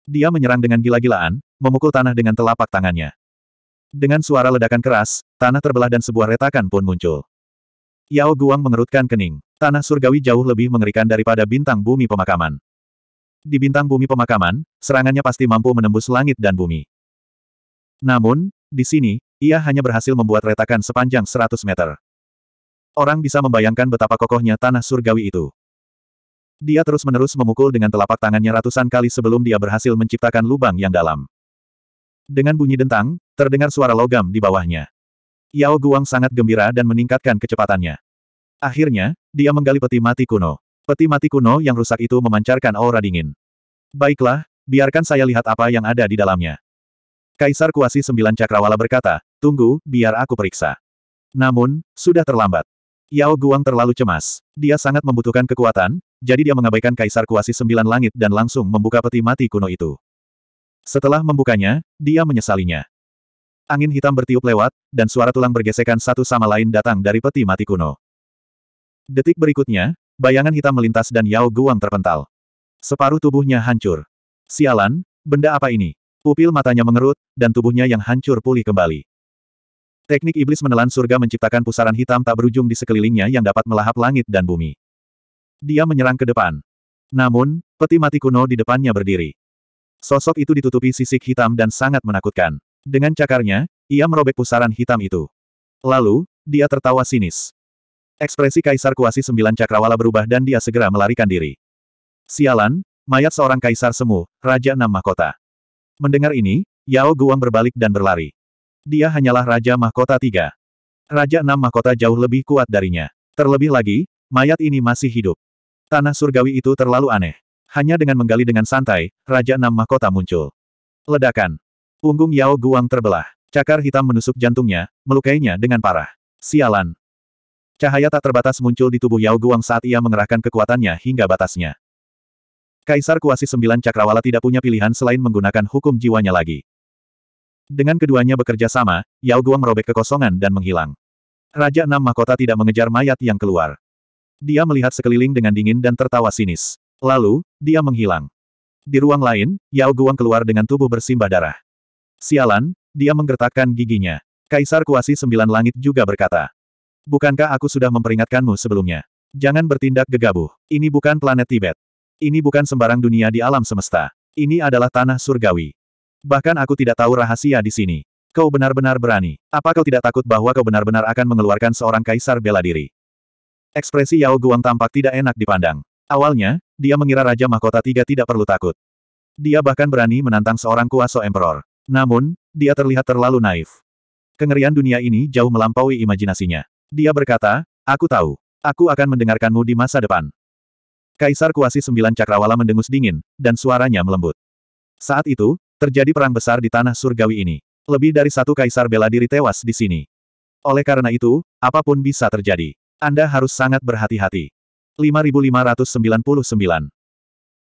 Dia menyerang dengan gila-gilaan, memukul tanah dengan telapak tangannya. Dengan suara ledakan keras, tanah terbelah dan sebuah retakan pun muncul. Yao Guang mengerutkan kening. Tanah surgawi jauh lebih mengerikan daripada bintang bumi pemakaman. Di bintang bumi pemakaman, serangannya pasti mampu menembus langit dan bumi. Namun, di sini, ia hanya berhasil membuat retakan sepanjang 100 meter. Orang bisa membayangkan betapa kokohnya tanah surgawi itu. Dia terus-menerus memukul dengan telapak tangannya ratusan kali sebelum dia berhasil menciptakan lubang yang dalam. Dengan bunyi dentang, terdengar suara logam di bawahnya. Yao Guang sangat gembira dan meningkatkan kecepatannya. Akhirnya, dia menggali peti mati kuno. Peti mati kuno yang rusak itu memancarkan aura dingin. Baiklah, biarkan saya lihat apa yang ada di dalamnya. Kaisar Kuasi Sembilan Cakrawala berkata, tunggu, biar aku periksa. Namun, sudah terlambat. Yao Guang terlalu cemas. Dia sangat membutuhkan kekuatan, jadi dia mengabaikan Kaisar Kuasi Sembilan Langit dan langsung membuka peti mati kuno itu. Setelah membukanya, dia menyesalinya. Angin hitam bertiup lewat, dan suara tulang bergesekan satu sama lain datang dari peti mati kuno. Detik berikutnya, bayangan hitam melintas dan Yao Guang terpental. Separuh tubuhnya hancur. Sialan, benda apa ini? Pupil matanya mengerut, dan tubuhnya yang hancur pulih kembali. Teknik iblis menelan surga menciptakan pusaran hitam tak berujung di sekelilingnya yang dapat melahap langit dan bumi. Dia menyerang ke depan. Namun, peti mati kuno di depannya berdiri. Sosok itu ditutupi sisik hitam dan sangat menakutkan. Dengan cakarnya, ia merobek pusaran hitam itu. Lalu, dia tertawa sinis. Ekspresi Kaisar Kuasi Sembilan Cakrawala berubah dan dia segera melarikan diri. Sialan, mayat seorang Kaisar Semu, Raja Enam Mahkota. Mendengar ini, Yao Guang berbalik dan berlari. Dia hanyalah Raja Mahkota Tiga. Raja Enam Mahkota jauh lebih kuat darinya. Terlebih lagi, mayat ini masih hidup. Tanah surgawi itu terlalu aneh. Hanya dengan menggali dengan santai, Raja Enam Mahkota muncul. Ledakan. Punggung Yao Guang terbelah. Cakar hitam menusuk jantungnya, melukainya dengan parah. Sialan. Cahaya tak terbatas muncul di tubuh Yao Guang saat ia mengerahkan kekuatannya hingga batasnya. Kaisar Kuasi Sembilan Cakrawala tidak punya pilihan selain menggunakan hukum jiwanya lagi. Dengan keduanya bekerja sama, Yao Guang merobek kekosongan dan menghilang. Raja Enam Mahkota tidak mengejar mayat yang keluar. Dia melihat sekeliling dengan dingin dan tertawa sinis. Lalu, dia menghilang. Di ruang lain, Yao Guang keluar dengan tubuh bersimbah darah. Sialan, dia menggertakkan giginya. Kaisar Kuasi Sembilan Langit juga berkata. Bukankah aku sudah memperingatkanmu sebelumnya? Jangan bertindak gegabah. Ini bukan planet Tibet. Ini bukan sembarang dunia di alam semesta. Ini adalah tanah surgawi. Bahkan aku tidak tahu rahasia di sini. Kau benar-benar berani. Apa kau tidak takut bahwa kau benar-benar akan mengeluarkan seorang kaisar bela diri? Ekspresi Yao Guang tampak tidak enak dipandang. Awalnya, dia mengira Raja Mahkota Tiga tidak perlu takut. Dia bahkan berani menantang seorang kuasa emperor. Namun, dia terlihat terlalu naif. Kengerian dunia ini jauh melampaui imajinasinya. Dia berkata, Aku tahu. Aku akan mendengarkanmu di masa depan. Kaisar Kuasi Sembilan Cakrawala mendengus dingin, dan suaranya melembut. Saat itu, terjadi perang besar di tanah surgawi ini. Lebih dari satu kaisar bela diri tewas di sini. Oleh karena itu, apapun bisa terjadi. Anda harus sangat berhati-hati. 5599.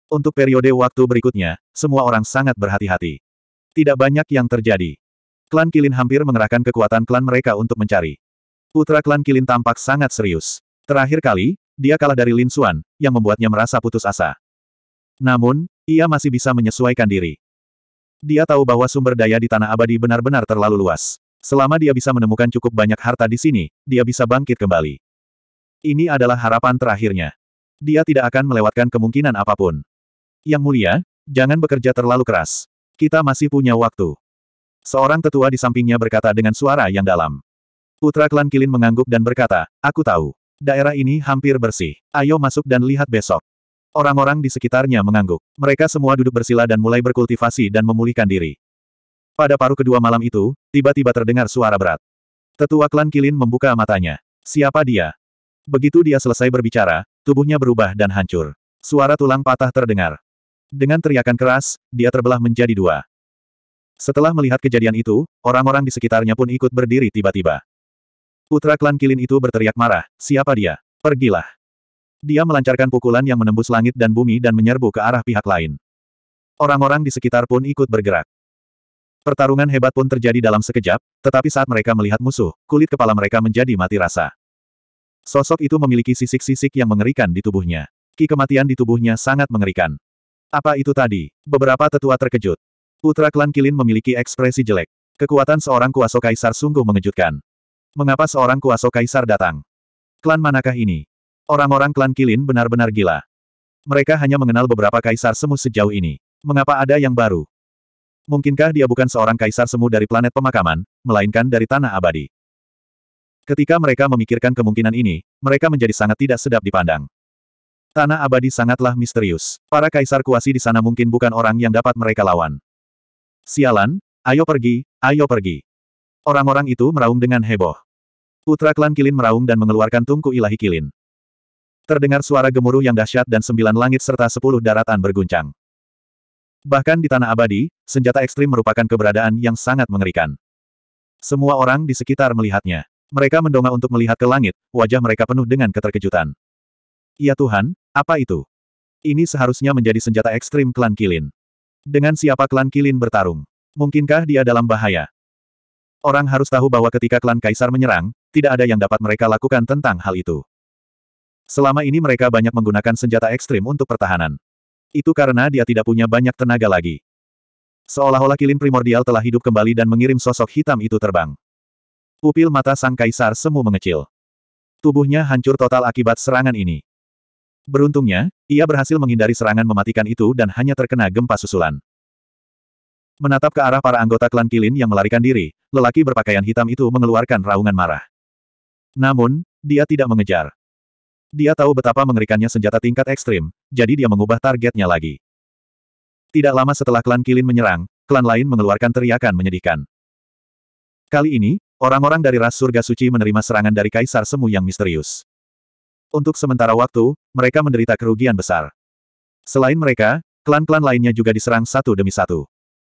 Untuk periode waktu berikutnya, semua orang sangat berhati-hati. Tidak banyak yang terjadi. Klan Kilin hampir mengerahkan kekuatan klan mereka untuk mencari. Putra klan Kilin tampak sangat serius. Terakhir kali, dia kalah dari Lin Xuan, yang membuatnya merasa putus asa. Namun, ia masih bisa menyesuaikan diri. Dia tahu bahwa sumber daya di Tanah Abadi benar-benar terlalu luas. Selama dia bisa menemukan cukup banyak harta di sini, dia bisa bangkit kembali. Ini adalah harapan terakhirnya. Dia tidak akan melewatkan kemungkinan apapun. Yang mulia, jangan bekerja terlalu keras. Kita masih punya waktu. Seorang tetua di sampingnya berkata dengan suara yang dalam. Putra klan Kilin mengangguk dan berkata, Aku tahu. Daerah ini hampir bersih. Ayo masuk dan lihat besok. Orang-orang di sekitarnya mengangguk. Mereka semua duduk bersila dan mulai berkultivasi dan memulihkan diri. Pada paruh kedua malam itu, tiba-tiba terdengar suara berat. Tetua klan Kilin membuka matanya. Siapa dia? Begitu dia selesai berbicara, tubuhnya berubah dan hancur. Suara tulang patah terdengar. Dengan teriakan keras, dia terbelah menjadi dua. Setelah melihat kejadian itu, orang-orang di sekitarnya pun ikut berdiri tiba-tiba. Putra klan Kilin itu berteriak marah, siapa dia? Pergilah. Dia melancarkan pukulan yang menembus langit dan bumi dan menyerbu ke arah pihak lain. Orang-orang di sekitar pun ikut bergerak. Pertarungan hebat pun terjadi dalam sekejap, tetapi saat mereka melihat musuh, kulit kepala mereka menjadi mati rasa. Sosok itu memiliki sisik-sisik yang mengerikan di tubuhnya. Ki kematian di tubuhnya sangat mengerikan. Apa itu tadi? Beberapa tetua terkejut. Putra klan Kilin memiliki ekspresi jelek. Kekuatan seorang kuaso kaisar sungguh mengejutkan. Mengapa seorang kuaso kaisar datang? Klan manakah ini? Orang-orang klan Kilin benar-benar gila. Mereka hanya mengenal beberapa kaisar semu sejauh ini. Mengapa ada yang baru? Mungkinkah dia bukan seorang kaisar semu dari planet pemakaman, melainkan dari tanah abadi? Ketika mereka memikirkan kemungkinan ini, mereka menjadi sangat tidak sedap dipandang. Tanah abadi sangatlah misterius. Para kaisar kuasi di sana mungkin bukan orang yang dapat mereka lawan. Sialan, ayo pergi, ayo pergi. Orang-orang itu meraung dengan heboh. Putra klan Kilin meraung dan mengeluarkan tungku ilahi Kilin. Terdengar suara gemuruh yang dahsyat dan sembilan langit serta sepuluh daratan berguncang. Bahkan di tanah abadi, senjata ekstrim merupakan keberadaan yang sangat mengerikan. Semua orang di sekitar melihatnya. Mereka mendongak untuk melihat ke langit, wajah mereka penuh dengan keterkejutan. Ya Tuhan, apa itu? Ini seharusnya menjadi senjata ekstrim klan Kilin. Dengan siapa klan Kilin bertarung? Mungkinkah dia dalam bahaya? Orang harus tahu bahwa ketika klan Kaisar menyerang, tidak ada yang dapat mereka lakukan tentang hal itu. Selama ini mereka banyak menggunakan senjata ekstrim untuk pertahanan. Itu karena dia tidak punya banyak tenaga lagi. Seolah-olah kilin primordial telah hidup kembali dan mengirim sosok hitam itu terbang. Pupil mata sang kaisar semu mengecil. Tubuhnya hancur total akibat serangan ini. Beruntungnya, ia berhasil menghindari serangan mematikan itu dan hanya terkena gempa susulan. Menatap ke arah para anggota klan Kilin yang melarikan diri, lelaki berpakaian hitam itu mengeluarkan raungan marah. Namun, dia tidak mengejar. Dia tahu betapa mengerikannya senjata tingkat ekstrim, jadi dia mengubah targetnya lagi. Tidak lama setelah klan Kilin menyerang, klan lain mengeluarkan teriakan menyedihkan. Kali ini, Orang-orang dari ras surga suci menerima serangan dari Kaisar Semu yang misterius. Untuk sementara waktu, mereka menderita kerugian besar. Selain mereka, klan-klan lainnya juga diserang satu demi satu.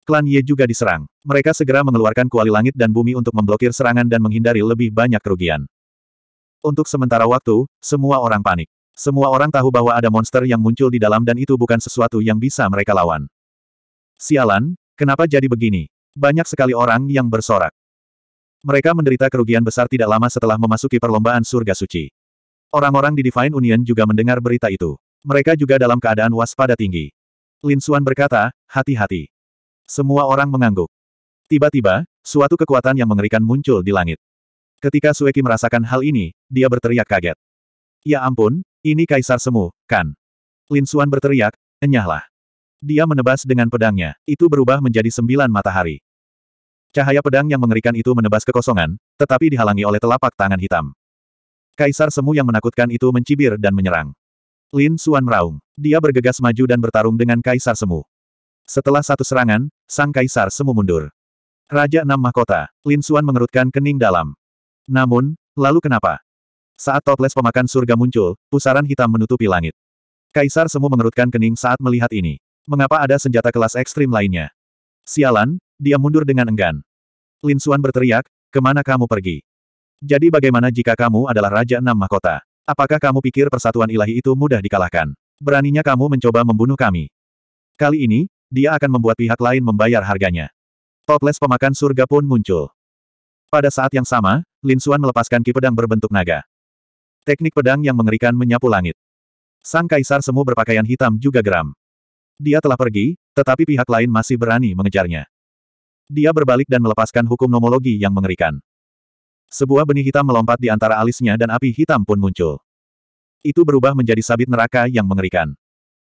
Klan Ye juga diserang. Mereka segera mengeluarkan kuali langit dan bumi untuk memblokir serangan dan menghindari lebih banyak kerugian. Untuk sementara waktu, semua orang panik. Semua orang tahu bahwa ada monster yang muncul di dalam dan itu bukan sesuatu yang bisa mereka lawan. Sialan, kenapa jadi begini? Banyak sekali orang yang bersorak. Mereka menderita kerugian besar tidak lama setelah memasuki perlombaan surga suci. Orang-orang di Divine Union juga mendengar berita itu. Mereka juga dalam keadaan waspada tinggi. Lin Xuan berkata, hati-hati. Semua orang mengangguk. Tiba-tiba, suatu kekuatan yang mengerikan muncul di langit. Ketika Sueki merasakan hal ini, dia berteriak kaget. Ya ampun, ini Kaisar Semu, kan? Lin Xuan berteriak, enyahlah. Dia menebas dengan pedangnya, itu berubah menjadi sembilan matahari. Cahaya pedang yang mengerikan itu menebas kekosongan, tetapi dihalangi oleh telapak tangan hitam. Kaisar Semu yang menakutkan itu mencibir dan menyerang. Lin Xuan meraung. Dia bergegas maju dan bertarung dengan Kaisar Semu. Setelah satu serangan, sang Kaisar Semu mundur. Raja Enam Mahkota, Lin Xuan mengerutkan kening dalam. Namun, lalu kenapa? Saat toples pemakan surga muncul, pusaran hitam menutupi langit. Kaisar Semu mengerutkan kening saat melihat ini. Mengapa ada senjata kelas ekstrim lainnya? Sialan, dia mundur dengan enggan. Lin Suan berteriak, kemana kamu pergi? Jadi bagaimana jika kamu adalah Raja Enam Mahkota? Apakah kamu pikir persatuan ilahi itu mudah dikalahkan? Beraninya kamu mencoba membunuh kami. Kali ini, dia akan membuat pihak lain membayar harganya. Toples pemakan surga pun muncul. Pada saat yang sama, Lin Suan melepaskan ki pedang berbentuk naga. Teknik pedang yang mengerikan menyapu langit. Sang kaisar semu berpakaian hitam juga geram. Dia telah pergi, tetapi pihak lain masih berani mengejarnya. Dia berbalik dan melepaskan hukum nomologi yang mengerikan. Sebuah benih hitam melompat di antara alisnya dan api hitam pun muncul. Itu berubah menjadi sabit neraka yang mengerikan.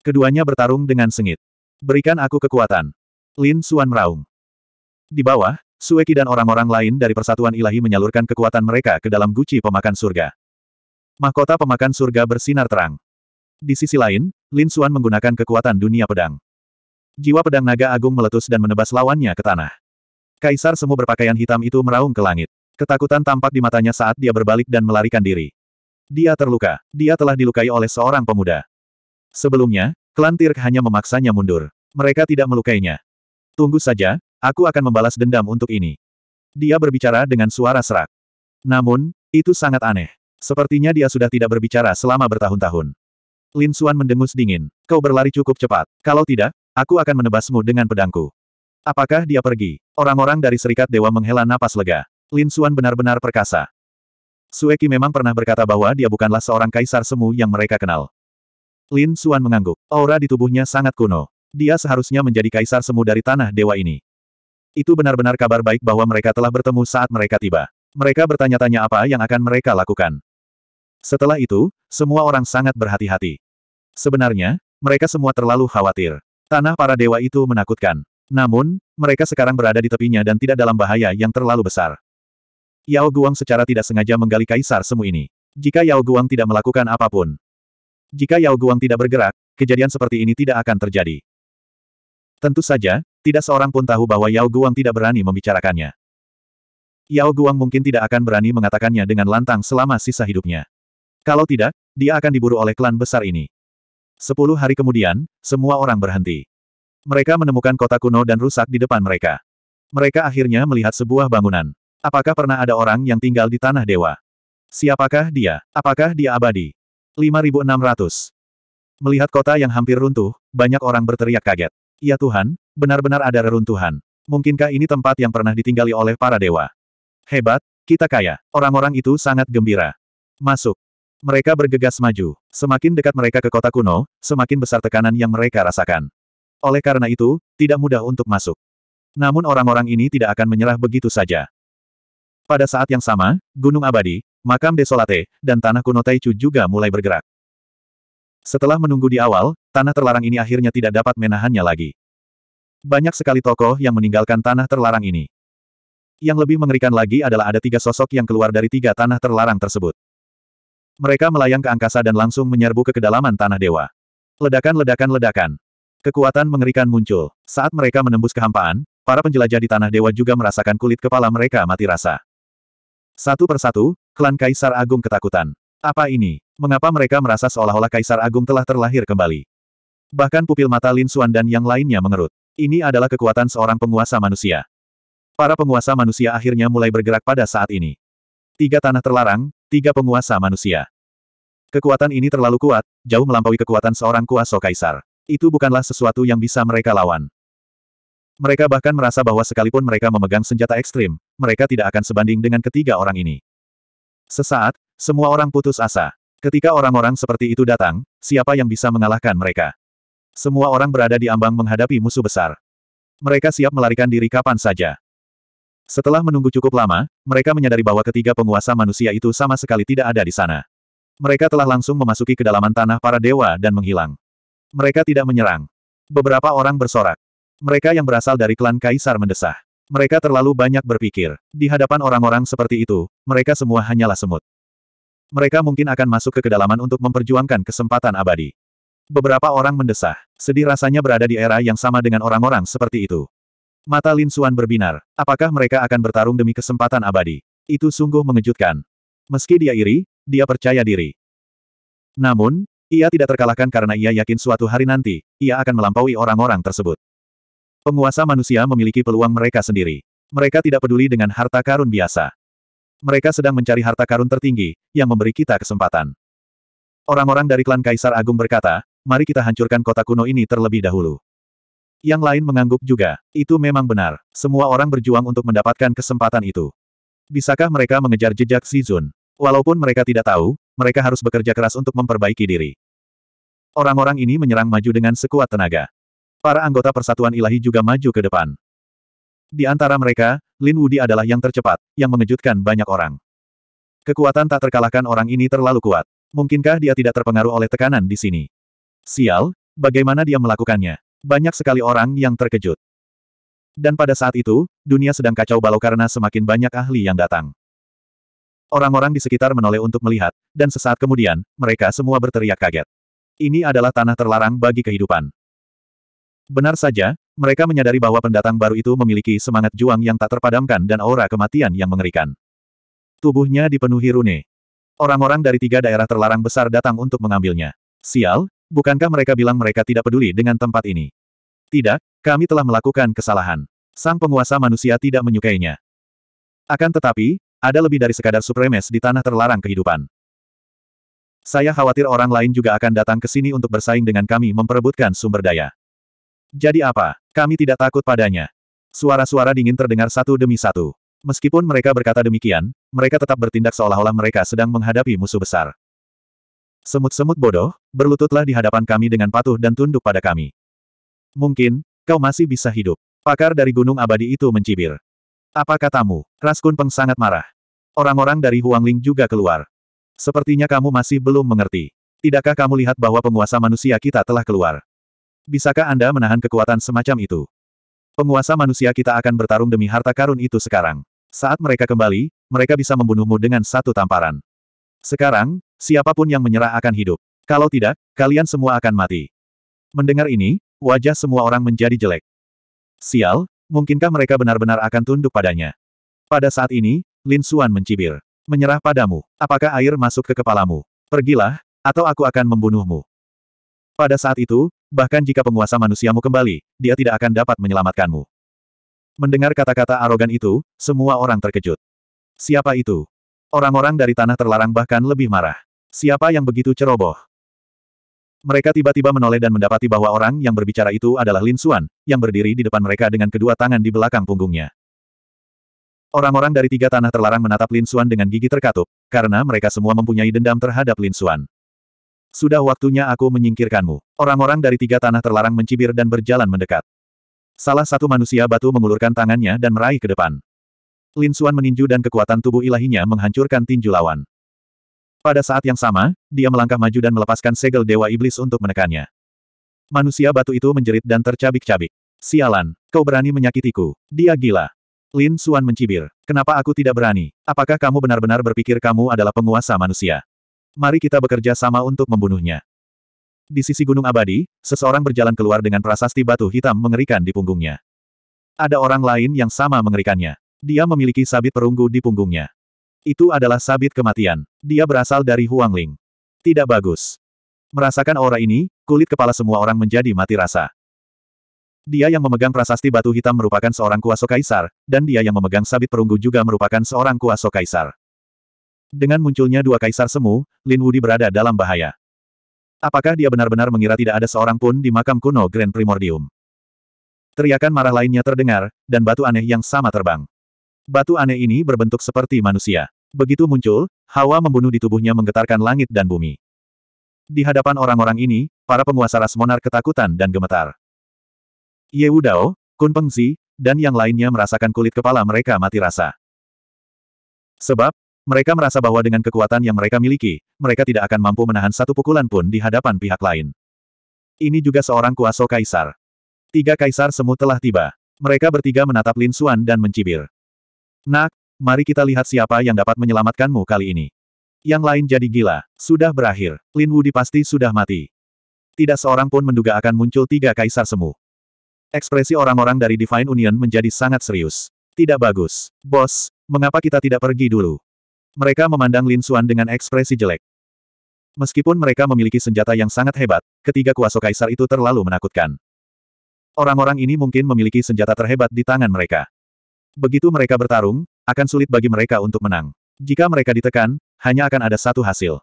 Keduanya bertarung dengan sengit. Berikan aku kekuatan. Lin Suan meraung. Di bawah, Sueki dan orang-orang lain dari Persatuan Ilahi menyalurkan kekuatan mereka ke dalam guci pemakan surga. Mahkota pemakan surga bersinar terang. Di sisi lain, Lin Suan menggunakan kekuatan dunia pedang. Jiwa pedang naga agung meletus dan menebas lawannya ke tanah. Kaisar semu berpakaian hitam itu meraung ke langit. Ketakutan tampak di matanya saat dia berbalik dan melarikan diri. Dia terluka. Dia telah dilukai oleh seorang pemuda. Sebelumnya, klan Tirk hanya memaksanya mundur. Mereka tidak melukainya. Tunggu saja, aku akan membalas dendam untuk ini. Dia berbicara dengan suara serak. Namun, itu sangat aneh. Sepertinya dia sudah tidak berbicara selama bertahun-tahun. Lin Suan mendengus dingin. Kau berlari cukup cepat. Kalau tidak, aku akan menebasmu dengan pedangku. Apakah dia pergi? Orang-orang dari Serikat Dewa menghela napas lega. Lin Suan benar-benar perkasa. Sueki memang pernah berkata bahwa dia bukanlah seorang kaisar semu yang mereka kenal. Lin Suan mengangguk. Aura di tubuhnya sangat kuno. Dia seharusnya menjadi kaisar semu dari tanah dewa ini. Itu benar-benar kabar baik bahwa mereka telah bertemu saat mereka tiba. Mereka bertanya-tanya apa yang akan mereka lakukan. Setelah itu, semua orang sangat berhati-hati. Sebenarnya, mereka semua terlalu khawatir. Tanah para dewa itu menakutkan. Namun, mereka sekarang berada di tepinya dan tidak dalam bahaya yang terlalu besar. Yao Guang secara tidak sengaja menggali kaisar semu ini. Jika Yao Guang tidak melakukan apapun. Jika Yao Guang tidak bergerak, kejadian seperti ini tidak akan terjadi. Tentu saja, tidak seorang pun tahu bahwa Yao Guang tidak berani membicarakannya. Yao Guang mungkin tidak akan berani mengatakannya dengan lantang selama sisa hidupnya. Kalau tidak, dia akan diburu oleh klan besar ini. Sepuluh hari kemudian, semua orang berhenti. Mereka menemukan kota kuno dan rusak di depan mereka. Mereka akhirnya melihat sebuah bangunan. Apakah pernah ada orang yang tinggal di tanah dewa? Siapakah dia? Apakah dia abadi? 5600. Melihat kota yang hampir runtuh, banyak orang berteriak kaget. Ya Tuhan, benar-benar ada reruntuhan. Mungkinkah ini tempat yang pernah ditinggali oleh para dewa? Hebat, kita kaya. Orang-orang itu sangat gembira. Masuk. Mereka bergegas maju. Semakin dekat mereka ke kota kuno, semakin besar tekanan yang mereka rasakan. Oleh karena itu, tidak mudah untuk masuk. Namun orang-orang ini tidak akan menyerah begitu saja. Pada saat yang sama, Gunung Abadi, Makam Desolate, dan Tanah Kuno Taichu juga mulai bergerak. Setelah menunggu di awal, tanah terlarang ini akhirnya tidak dapat menahannya lagi. Banyak sekali tokoh yang meninggalkan tanah terlarang ini. Yang lebih mengerikan lagi adalah ada tiga sosok yang keluar dari tiga tanah terlarang tersebut. Mereka melayang ke angkasa dan langsung menyerbu ke kedalaman tanah dewa. Ledakan-ledakan-ledakan. Kekuatan mengerikan muncul. Saat mereka menembus kehampaan, para penjelajah di Tanah Dewa juga merasakan kulit kepala mereka mati rasa. Satu persatu, klan Kaisar Agung ketakutan. Apa ini? Mengapa mereka merasa seolah-olah Kaisar Agung telah terlahir kembali? Bahkan pupil mata Lin Xuan dan yang lainnya mengerut. Ini adalah kekuatan seorang penguasa manusia. Para penguasa manusia akhirnya mulai bergerak pada saat ini. Tiga tanah terlarang, tiga penguasa manusia. Kekuatan ini terlalu kuat, jauh melampaui kekuatan seorang kuasa kaisar. Itu bukanlah sesuatu yang bisa mereka lawan. Mereka bahkan merasa bahwa sekalipun mereka memegang senjata ekstrim, mereka tidak akan sebanding dengan ketiga orang ini. Sesaat, semua orang putus asa. Ketika orang-orang seperti itu datang, siapa yang bisa mengalahkan mereka? Semua orang berada di ambang menghadapi musuh besar. Mereka siap melarikan diri kapan saja. Setelah menunggu cukup lama, mereka menyadari bahwa ketiga penguasa manusia itu sama sekali tidak ada di sana. Mereka telah langsung memasuki kedalaman tanah para dewa dan menghilang. Mereka tidak menyerang. Beberapa orang bersorak. Mereka yang berasal dari klan Kaisar mendesah. Mereka terlalu banyak berpikir. Di hadapan orang-orang seperti itu, mereka semua hanyalah semut. Mereka mungkin akan masuk ke kedalaman untuk memperjuangkan kesempatan abadi. Beberapa orang mendesah. Sedih rasanya berada di era yang sama dengan orang-orang seperti itu. Mata Lin Suan berbinar. Apakah mereka akan bertarung demi kesempatan abadi? Itu sungguh mengejutkan. Meski dia iri, dia percaya diri. Namun, ia tidak terkalahkan karena ia yakin suatu hari nanti, ia akan melampaui orang-orang tersebut. Penguasa manusia memiliki peluang mereka sendiri. Mereka tidak peduli dengan harta karun biasa. Mereka sedang mencari harta karun tertinggi, yang memberi kita kesempatan. Orang-orang dari klan Kaisar Agung berkata, mari kita hancurkan kota kuno ini terlebih dahulu. Yang lain mengangguk juga, itu memang benar, semua orang berjuang untuk mendapatkan kesempatan itu. Bisakah mereka mengejar jejak Shizun? Walaupun mereka tidak tahu, mereka harus bekerja keras untuk memperbaiki diri. Orang-orang ini menyerang maju dengan sekuat tenaga. Para anggota Persatuan Ilahi juga maju ke depan. Di antara mereka, Lin Wudi adalah yang tercepat, yang mengejutkan banyak orang. Kekuatan tak terkalahkan orang ini terlalu kuat. Mungkinkah dia tidak terpengaruh oleh tekanan di sini? Sial, bagaimana dia melakukannya? Banyak sekali orang yang terkejut. Dan pada saat itu, dunia sedang kacau balau karena semakin banyak ahli yang datang. Orang-orang di sekitar menoleh untuk melihat, dan sesaat kemudian, mereka semua berteriak kaget. Ini adalah tanah terlarang bagi kehidupan. Benar saja, mereka menyadari bahwa pendatang baru itu memiliki semangat juang yang tak terpadamkan dan aura kematian yang mengerikan. Tubuhnya dipenuhi rune. Orang-orang dari tiga daerah terlarang besar datang untuk mengambilnya. Sial, bukankah mereka bilang mereka tidak peduli dengan tempat ini? Tidak, kami telah melakukan kesalahan. Sang penguasa manusia tidak menyukainya. Akan tetapi, ada lebih dari sekadar supremes di tanah terlarang kehidupan. Saya khawatir orang lain juga akan datang ke sini untuk bersaing dengan kami memperebutkan sumber daya. Jadi apa? Kami tidak takut padanya. Suara-suara dingin terdengar satu demi satu. Meskipun mereka berkata demikian, mereka tetap bertindak seolah-olah mereka sedang menghadapi musuh besar. Semut-semut bodoh, berlututlah di hadapan kami dengan patuh dan tunduk pada kami. Mungkin, kau masih bisa hidup. Pakar dari Gunung Abadi itu mencibir. Apa katamu? Raskun Peng sangat marah. Orang-orang dari Huangling juga keluar. Sepertinya kamu masih belum mengerti. Tidakkah kamu lihat bahwa penguasa manusia kita telah keluar? Bisakah Anda menahan kekuatan semacam itu? Penguasa manusia kita akan bertarung demi harta karun itu sekarang. Saat mereka kembali, mereka bisa membunuhmu dengan satu tamparan. Sekarang, siapapun yang menyerah akan hidup. Kalau tidak, kalian semua akan mati. Mendengar ini, wajah semua orang menjadi jelek. Sial, mungkinkah mereka benar-benar akan tunduk padanya? Pada saat ini, Lin Suan mencibir. Menyerah padamu. Apakah air masuk ke kepalamu? Pergilah, atau aku akan membunuhmu. Pada saat itu, bahkan jika penguasa manusiamu kembali, dia tidak akan dapat menyelamatkanmu. Mendengar kata-kata arogan itu, semua orang terkejut. Siapa itu? Orang-orang dari tanah terlarang bahkan lebih marah. Siapa yang begitu ceroboh? Mereka tiba-tiba menoleh dan mendapati bahwa orang yang berbicara itu adalah Lin Suan, yang berdiri di depan mereka dengan kedua tangan di belakang punggungnya. Orang-orang dari tiga tanah terlarang menatap Lin Xuan dengan gigi terkatup, karena mereka semua mempunyai dendam terhadap Lin Xuan. Sudah waktunya aku menyingkirkanmu. Orang-orang dari tiga tanah terlarang mencibir dan berjalan mendekat. Salah satu manusia batu mengulurkan tangannya dan meraih ke depan. Lin Xuan meninju dan kekuatan tubuh ilahinya menghancurkan tinju lawan. Pada saat yang sama, dia melangkah maju dan melepaskan segel Dewa Iblis untuk menekannya. Manusia batu itu menjerit dan tercabik-cabik. Sialan, kau berani menyakitiku. Dia gila. Lin Suan mencibir. Kenapa aku tidak berani? Apakah kamu benar-benar berpikir kamu adalah penguasa manusia? Mari kita bekerja sama untuk membunuhnya. Di sisi Gunung Abadi, seseorang berjalan keluar dengan prasasti batu hitam mengerikan di punggungnya. Ada orang lain yang sama mengerikannya. Dia memiliki sabit perunggu di punggungnya. Itu adalah sabit kematian. Dia berasal dari Huangling. Tidak bagus. Merasakan aura ini, kulit kepala semua orang menjadi mati rasa. Dia yang memegang prasasti batu hitam merupakan seorang kuasa kaisar, dan dia yang memegang sabit perunggu juga merupakan seorang kuasa kaisar. Dengan munculnya dua kaisar semu, Lin Wudi berada dalam bahaya. Apakah dia benar-benar mengira tidak ada seorang pun di makam kuno Grand Primordium? Teriakan marah lainnya terdengar, dan batu aneh yang sama terbang. Batu aneh ini berbentuk seperti manusia. Begitu muncul, hawa membunuh di tubuhnya menggetarkan langit dan bumi. Di hadapan orang-orang ini, para penguasa ras monar ketakutan dan gemetar. Ye Dao, Kun Pengzi, dan yang lainnya merasakan kulit kepala mereka mati rasa. Sebab, mereka merasa bahwa dengan kekuatan yang mereka miliki, mereka tidak akan mampu menahan satu pukulan pun di hadapan pihak lain. Ini juga seorang kuasa kaisar. Tiga kaisar semu telah tiba. Mereka bertiga menatap Lin Xuan dan mencibir. Nak, mari kita lihat siapa yang dapat menyelamatkanmu kali ini. Yang lain jadi gila. Sudah berakhir. Lin Wu pasti sudah mati. Tidak seorang pun menduga akan muncul tiga kaisar semu. Ekspresi orang-orang dari Divine Union menjadi sangat serius. Tidak bagus. Bos, mengapa kita tidak pergi dulu? Mereka memandang Lin Xuan dengan ekspresi jelek. Meskipun mereka memiliki senjata yang sangat hebat, ketiga kuasa kaisar itu terlalu menakutkan. Orang-orang ini mungkin memiliki senjata terhebat di tangan mereka. Begitu mereka bertarung, akan sulit bagi mereka untuk menang. Jika mereka ditekan, hanya akan ada satu hasil.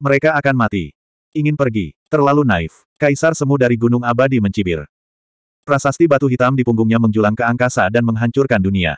Mereka akan mati. Ingin pergi. Terlalu naif. Kaisar Semu dari Gunung Abadi mencibir. Prasasti batu hitam di punggungnya menjulang ke angkasa dan menghancurkan dunia.